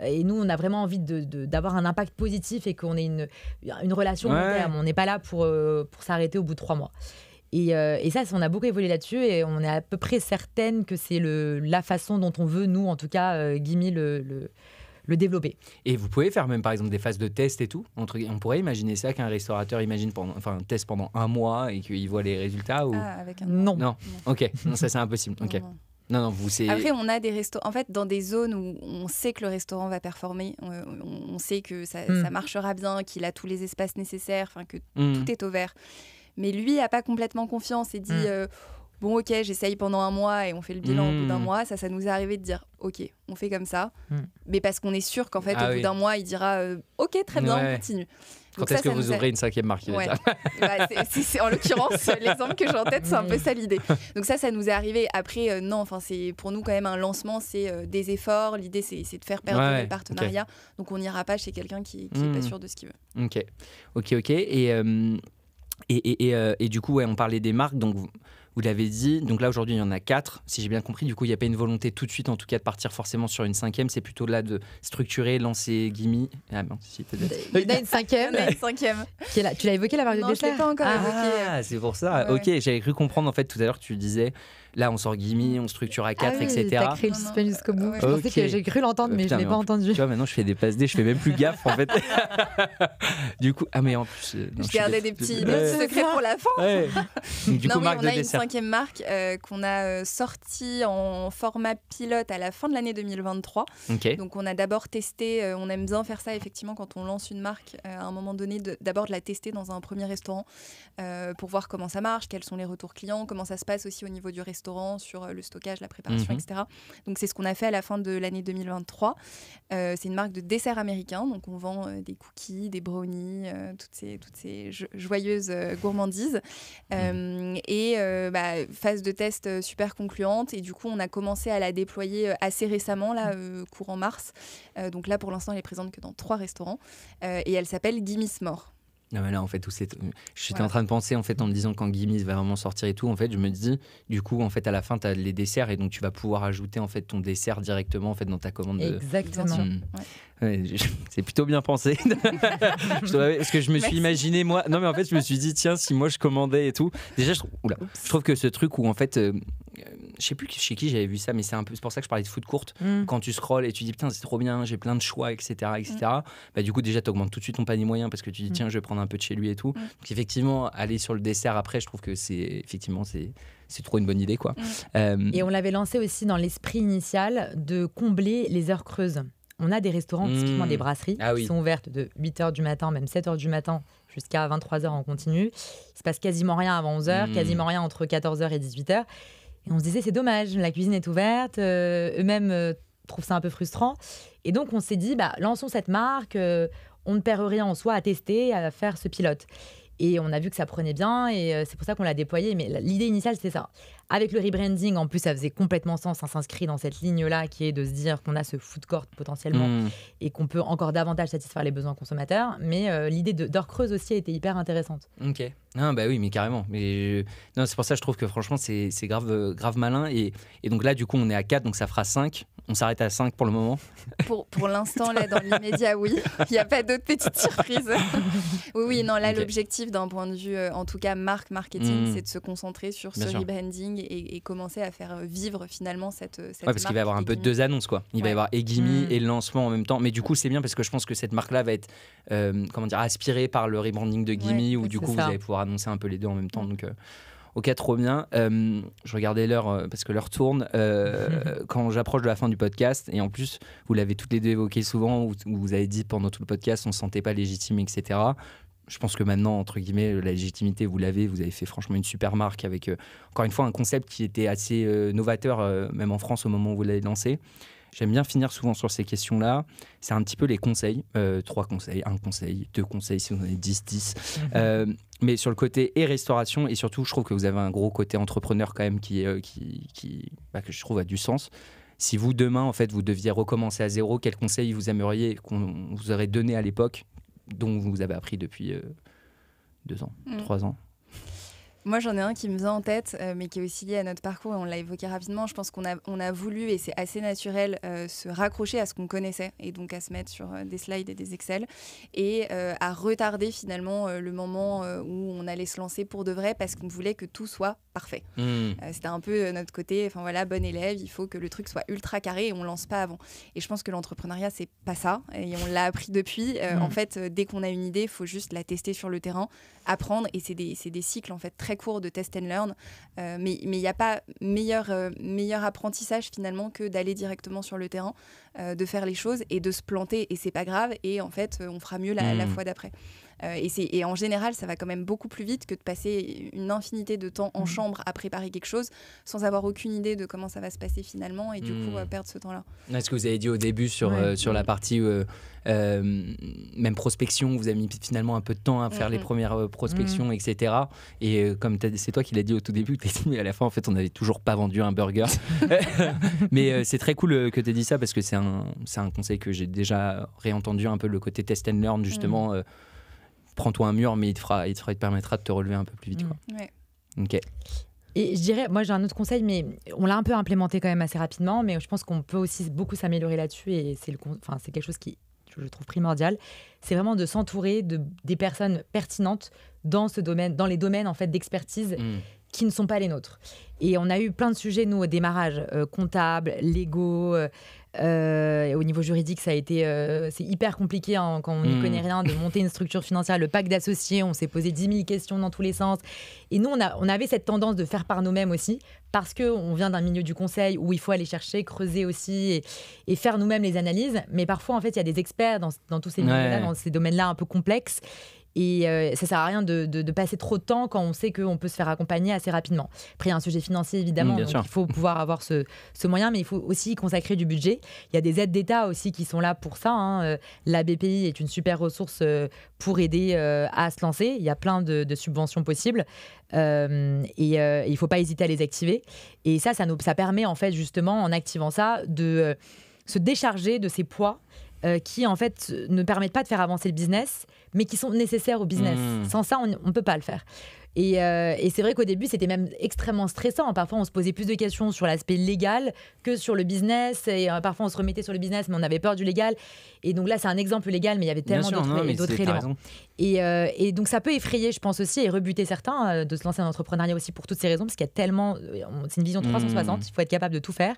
Et nous, on a vraiment envie d'avoir un impact positif et qu'on ait une, relation terme. On n'est pas là euh, pour s'arrêter au bout de trois mois. Euh, et, ça, on a beaucoup évolué là-dessus et on est à peu près certaine que c'est la façon dont on veut, nous en tout cas, euh, le, le, développer. Et vous pouvez faire même par exemple des phases de test et tout Entre, On pourrait imaginer ça qu'un restaurateur imagine pendant, enfin, teste pendant un mois et qu'il voit les résultats ou... Ah, avec un... non. non. ok, non, ça c'est impossible. Non, non, vous, Après, on a des restaurants. En fait, dans des zones où on sait que le restaurant va performer, on, sait que mm. ça, marchera bien, qu'il a tous les espaces nécessaires, enfin que mm. tout est au vert. Mais lui a pas complètement confiance et dit mm. euh, bon ok j'essaye pendant un mois et on fait le bilan au bout d'un mm. mois. Ça, ça nous est arrivé de dire ok on fait comme ça, mm. mais parce qu'on est sûr qu'en fait ah au bout d'un mois il dira euh, ok très bien on continue. Quand est-ce que vous ouvrez une cinquième marque bah, En l'occurrence, l'exemple que j'ai en tête, c'est un peu ça l'idée. Donc ça, ça nous est arrivé. Après, euh, non, enfin, c'est pour nous quand même un lancement, c'est des efforts. L'idée, c'est, de faire perdre le partenariat. Donc on n'ira pas chez quelqu'un qui n'est pas sûr de ce qu'il veut. Ok, ok, ok. Et et, et, et, euh, du coup, on parlait des marques, donc vous, l'avez dit. Donc là, aujourd'hui, il y en a quatre. Si j'ai bien compris, du coup, il n'y a pas une volonté tout de suite, en tout cas, de partir forcément sur une cinquième. C'est plutôt là de structurer, lancer Gimme. Ah si, Il y a une cinquième. a une cinquième. Tu l'as évoqué, la marque de Non, je l'ai pas encore ah, ah, c'est pour ça. Ok, j'avais cru comprendre, en fait, tout à l'heure, tu disais Là, on sort guillemets, on structure à 4, ah etc. T'as créé le jusqu'au bout. je que j'ai cru l'entendre, mais je l'ai pas entendu. Tu vois, maintenant, je fais des passes D, je fais même plus gaffe, en fait. du coup, ah, mais en plus. Euh, je gardais des petits, secrets pour la fin. non, coup, on a une cinquième marque euh, qu'on a euh, sortie en format pilote à la fin de l'année 2023. Donc, on a d'abord testé, on aime bien faire ça, effectivement, quand on lance une marque, à un moment donné, d'abord de, de, la tester dans un premier restaurant pour voir comment ça marche, quels sont les retours clients, comment ça se passe aussi au niveau du restaurant sur euh, le stockage, la préparation, mhm. etc. Donc c'est ce qu'on a fait à la fin de l'année 2023. Euh, c'est une marque de dessert américain, donc on vend euh, des cookies, des brownies, toutes ces, toutes ces joyeuses gourmandises. Mhm. et bah, phase de test super concluante, et du coup on a commencé à la déployer assez récemment, là, mhm. courant mars. donc là pour l'instant elle est présente que dans trois restaurants, et elle s'appelle Gimme more je ah suis bah en fait, tout c'est. Euh, j'étais en train de penser, en fait, en me disant quand Guimis va vraiment sortir et tout, en fait, je me dis, du coup, en fait, à la fin, tu as les desserts et donc tu vas pouvoir ajouter, en fait, ton dessert directement, en fait, dans ta commande. De... C'est plutôt bien pensé. parce que je me suis imaginé, moi. Non, mais en fait, je me suis dit, tiens, si moi je commandais et tout. Déjà, je trouve, que ce truc où, en fait, euh, euh, je sais plus chez qui j'avais vu ça, mais c'est un peu. pour ça que je parlais de foot courte. Mm. Quand tu scrolles et tu dis, putain, c'est trop bien, j'ai plein de choix, etc. etc. Mm. Bah, du coup, déjà, tu augmentes tout de suite ton panier moyen parce que tu dis, mm. tiens, je vais prendre un peu de chez lui et tout. Donc, effectivement, aller sur le dessert après, je trouve que c'est. Effectivement, c'est c'est trop une bonne idée quoi. Euh, et on l'avait lancé aussi dans l'esprit initial de combler les heures creuses on a des restaurants, des mmh. brasseries, ah qui sont ouvertes de 8h du matin, même 7h du matin, jusqu'à 23h en continu. Il se passe quasiment rien avant 11h, mmh. quasiment rien entre 14h et 18h. Et on se disait, c'est dommage, la cuisine est ouverte, euh, eux-mêmes euh, trouvent ça un peu frustrant. Et donc, on s'est dit, bah, lançons cette marque, euh, on ne perd rien en soi à tester, à faire ce pilote. Et on a vu que ça prenait bien, et c'est pour ça qu'on l'a déployé. Mais l'idée initiale, c'était ça. Avec le rebranding, en plus, ça faisait complètement sens. Ça hein, s'inscrit dans cette ligne-là qui est de se dire qu'on a ce food court potentiellement hmm. et qu'on peut encore davantage satisfaire les besoins consommateurs. Mais euh, l'idée d'heure creuse aussi a été hyper intéressante. Ok. ah bah oui, mais carrément. Mais non, c'est pour ça que je trouve que franchement, c'est grave, grave malin. Et, donc là, du coup, on est à 4, donc ça fera 5. On s'arrête à 5 pour le moment. Pour, l'instant, là, dans l'immédiat, oui. Il n'y a pas d'autres petites surprises. oui, oui, non, là, l'objectif d'un point de vue, euh, en tout cas, marque, marketing, hmm. c'est de se concentrer sur ce rebranding et, commencer à faire euh, vivre finalement cette. Euh, cette ouais, parce qu'il va y avoir un peu deux annonces quoi. Il va y avoir Egimi mm. et le lancement en même temps. Mais du coup, c'est bien parce que je pense que cette marque-là va être euh, comment dire aspirée par le rebranding de Gimi. Ou où du coup vous allez pouvoir annoncer un peu les deux en même temps. Donc Ok, trop bien. je regardais l'heure parce que l'heure tourne. Quand j'approche de la fin du podcast, et en plus, vous l'avez toutes les deux évoqué souvent, vous avez dit pendant tout le podcast, on ne se sentait pas légitime, etc je pense que maintenant, entre guillemets, euh, la légitimité, vous l'avez, vous avez fait franchement une super marque avec, euh, encore une fois, un concept qui était assez euh, novateur, même en France, au moment où vous l'avez lancé. J'aime bien finir souvent sur ces questions-là. C'est un petit peu les conseils. trois conseils, un conseil, deux conseils, si vous en avez dix, dix. Mhm. mais sur le côté et restauration, et surtout, je trouve que vous avez un gros côté entrepreneur quand même qui, qui, qui bah, que je trouve a du sens. Si vous, demain, en fait, vous deviez recommencer à zéro, quel conseil vous aimeriez qu'on vous aurait donné à l'époque dont vous avez appris depuis euh, deux ans, mm. trois ans. Moi, j'en ai un qui me vient en tête, euh, mais qui est aussi lié à notre parcours. Et on l'a évoqué rapidement. Je pense qu'on a, on a voulu, et c'est assez naturel, euh, se raccrocher à ce qu'on connaissait, et donc à se mettre sur euh, des slides et des Excel, et à retarder finalement le moment où on allait se lancer pour de vrai, parce qu'on voulait que tout soit parfait. Hmm. C'était un peu notre côté, enfin voilà, bon élève, il faut que le truc soit ultra carré et on lance pas avant. Et je pense que l'entrepreneuriat, c'est pas ça, et on l'a appris depuis. Hmm. En fait, dès qu'on a une idée, il faut juste la tester sur le terrain, apprendre, et c'est des, des cycles en fait très cours de test and learn. Euh, mais il n'y a pas meilleur, euh, meilleur apprentissage finalement que d'aller directement sur le terrain, euh, de faire les choses et de se planter. Et c'est pas grave. Et en fait, on fera mieux la hmm. fois d'après. Euh, et, c'est, et en général, ça va quand même beaucoup plus vite que de passer une infinité de temps en mhm. chambre à préparer quelque chose sans avoir aucune idée de comment ça va se passer finalement et du coup mhm. euh, perdre ce temps-là. ce que vous avez dit au début sur, euh, sur la partie même prospection, vous avez mis finalement un peu de temps à faire les mhm. premières prospections, etc. Et comme c'est toi qui l'as dit au tout début, tu dit mais à la fin en fait on n'avait toujours pas vendu un burger. mais c'est très cool que tu aies dit ça parce que c'est un, c'est un conseil que j'ai déjà réentendu un peu le côté test and learn justement prends-toi un mur, mais il te, fera, il te, permettra de te relever un peu plus vite. Mm. Ok. Et je dirais, moi j'ai un autre conseil, mais on l'a un peu implémenté quand même assez rapidement, mais je pense qu'on peut aussi beaucoup s'améliorer là-dessus et c'est enfin, quelque chose qui, je trouve primordial, c'est vraiment de s'entourer de, des personnes pertinentes dans ce domaine, dans les domaines en fait d'expertise. Mm. qui ne sont pas les nôtres. Et on a eu plein de sujets, nous, au démarrage, euh, comptable, légaux, euh, euh, au niveau juridique, ça a été, euh, c'est hyper compliqué hein, quand on n'y hmm. connaît rien de monter une structure financière. Le pack d'associés, on s'est posé 10 000 questions dans tous les sens. Et nous, on, avait cette tendance de faire par nous-mêmes aussi, parce qu'on vient d'un milieu du conseil où il faut aller chercher, creuser aussi et, faire nous-mêmes les analyses. Mais parfois, en fait, il y a des experts dans, tous ces domaines-là un peu complexes. Et ça euh, ça sert à rien de, passer trop de temps quand on sait qu'on peut se faire accompagner assez rapidement. Après, il y a un sujet financier évidemment, mmh, il faut pouvoir avoir ce, moyen, mais il faut aussi y consacrer du budget. Il y a des aides d'État aussi qui sont là pour ça. Hein. Euh, la BPI est une super ressource euh, pour aider à se lancer. Il y a plein de, subventions possibles et il ne faut pas hésiter à les activer. Et ça, ça, nous, ça permet en fait justement, en activant ça, de se décharger de ces poids qui en fait ne permettent pas de faire avancer le business mais qui sont nécessaires au business. Hmm. Sans ça, on ne peut pas le faire. Euh, et, c'est vrai qu'au début, c'était même extrêmement stressant. Parfois, on se posait plus de questions sur l'aspect légal que sur le business. Et euh, parfois, on se remettait sur le business, mais on avait peur du légal. Et donc là, c'est un exemple légal, mais il y avait tellement d'autres éléments. Euh, et, donc, ça peut effrayer, je pense aussi, et rebuter certains de se lancer en entrepreneuriat aussi pour toutes ces raisons, parce qu'il y a tellement. C'est une vision 360, hmm. il faut être capable de tout faire.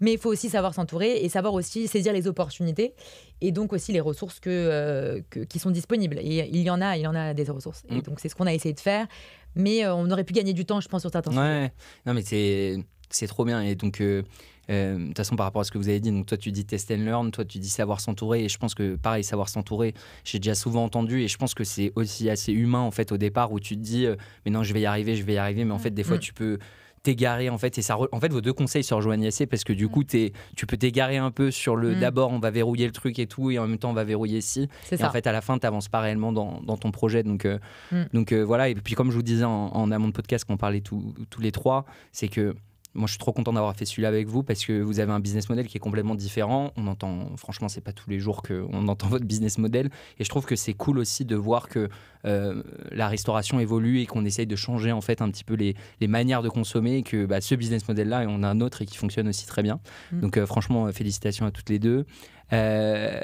Mais il faut aussi savoir s'entourer et savoir aussi saisir les opportunités et donc aussi les ressources que, euh, qui sont disponibles. Et il y en a, il y en a des ressources. Et mm. donc c'est ce qu'on a essayé de faire. Mais euh, on aurait pu gagner du temps, je pense, sur certains ouais. Non, mais c'est c'est trop bien. Et donc, euh, de toute façon, par rapport à ce que vous avez dit, donc toi tu dis test and learn, toi tu dis savoir s'entourer. Et je pense que pareil, savoir s'entourer, j'ai déjà souvent entendu. Et je pense que c'est aussi assez humain en fait au départ où tu te dis, mais non, je vais y arriver, je vais y arriver. Mais en mm. fait, des fois, mm. tu peux t'égarer en fait et ça en fait vos deux conseils se rejoignent assez parce que du mm. coup es, tu peux t'égarer un peu sur le mm. d'abord on va verrouiller le truc et tout et en même temps on va verrouiller si et en fait à la fin tu t'avances pas réellement dans, ton projet donc euh, mm. donc euh, voilà et puis comme je vous disais en, amont de podcast qu'on parlait tous les trois c'est que moi, je suis trop content d'avoir fait celui-là avec vous parce que vous avez un business model qui est complètement différent. On entend, franchement, c'est pas tous les jours qu'on entend votre business model. Et je trouve que c'est cool aussi de voir que euh, la restauration évolue et qu'on essaye de changer en fait un petit peu les, manières de consommer. Et que bah, ce business model-là, on a un autre et qui fonctionne aussi très bien. Mm. Donc, euh, franchement, euh, félicitations à toutes les deux. le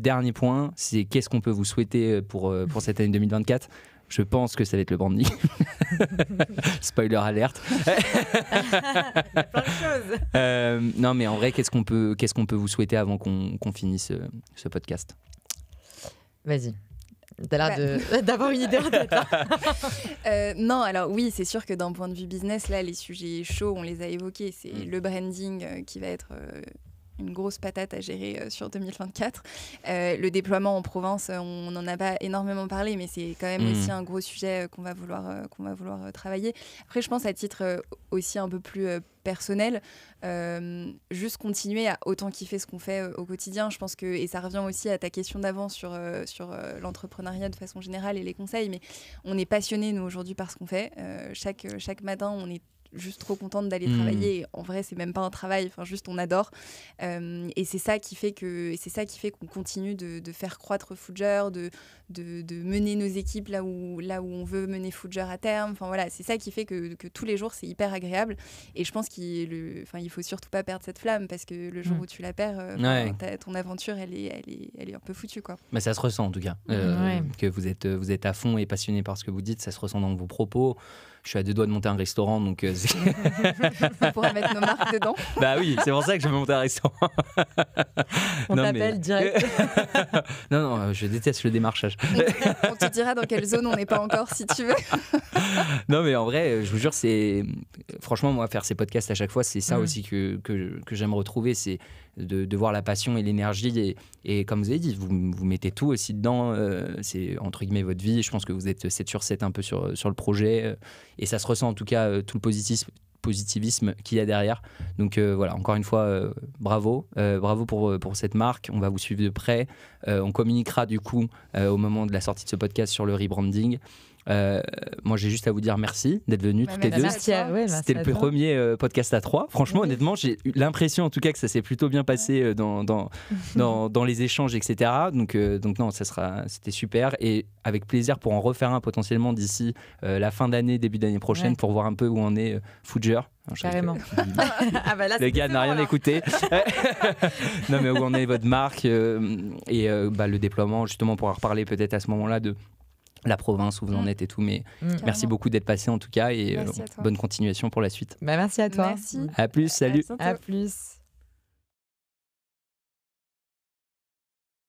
dernier point, c'est qu'est-ce qu'on peut vous souhaiter pour, pour cette année 2024 je pense que ça va être le branding Spoiler alerte. Euh, non, mais en vrai, qu'est-ce qu'on peut, qu'est-ce qu'on peut vous souhaiter avant qu'on finisse euh, ce podcast Vas-y. T'as l'air bah, d'avoir une idée en tête. Hein. Euh, non, alors oui, c'est sûr que d'un point de vue business, là, les sujets chauds, on les a évoqués. C'est mm. le branding qui va être une grosse patate à gérer euh, sur 2024. Euh, le déploiement en province, euh, on n'en a pas énormément parlé, mais c'est quand même hmm. aussi un gros sujet qu'on va vouloir, qu'on va vouloir travailler. Après, je pense à titre aussi un peu plus personnel, juste continuer à autant kiffer ce qu'on fait au quotidien. Je pense que, et ça revient aussi à ta question d'avant sur, sur l'entrepreneuriat de façon générale et les conseils, mais on est passionné, nous, aujourd'hui, par ce qu'on fait. chaque, chaque matin, on est juste trop contente d'aller hmm. travailler. En vrai, c'est même pas un travail, enfin juste on adore. Euh, et c'est ça qui fait que c'est ça qui fait qu'on continue de, faire croître Foodger, de, de, mener nos équipes là où là où on veut mener Foodger à terme. Enfin voilà, c'est ça qui fait que, tous les jours c'est hyper agréable. Et je pense qu'il enfin il faut surtout pas perdre cette flamme parce que le jour hmm. où tu la perds, euh, ton aventure elle est, elle est elle est un peu foutue quoi. Mais bah, ça se ressent en tout cas hmm, euh, que vous êtes vous êtes à fond et passionné par ce que vous dites, ça se ressent dans vos propos. Je suis à deux doigts de monter un restaurant, donc. Euh, on pourrait mettre nos marques dedans. bah oui, c'est pour ça que je vais monter un restaurant. On t'appelle direct. non, non, euh, je déteste le démarchage. on te dira dans quelle zone on n'est pas encore, si tu veux. non, mais en vrai, je vous jure, c'est. Franchement, moi, faire ces podcasts à chaque fois, c'est ça mm. aussi que, que, que j'aime retrouver. C'est de, voir la passion et l'énergie. Et, comme vous avez dit, vous, vous mettez tout aussi dedans. Euh, c'est entre guillemets votre vie. Je pense que vous êtes 7 sur 7 un peu sur, sur le projet. Euh, et ça se ressent en tout cas, euh, tout le positivisme qu'il y a derrière. Donc voilà, encore une fois, bravo, bravo pour, pour cette marque. On va vous suivre de près. on communiquera du coup au moment de la sortie de ce podcast sur le rebranding. Euh, moi, j'ai juste à vous dire merci d'être venu toutes les deux. C'était le premier euh, podcast à trois. Franchement, honnêtement, j'ai eu l'impression en tout cas que ça s'est plutôt bien passé euh, dans, dans, dans, les échanges, etc. Donc, donc non, ça sera, c'était super. Et avec plaisir pour en refaire un potentiellement d'ici la fin d'année, début d'année prochaine, pour voir un peu où on est Foodger. Carrément. Ah, bah le gars n'a rien écouté. non, mais où en est votre marque et bah, le déploiement, justement, pour en reparler peut-être à ce moment-là de la province où vous en mm. êtes et tout. Mais mm. merci beaucoup d'être passé en tout cas et euh, bonne continuation pour la suite. Bah, merci à toi. Merci. À plus, salut. plus.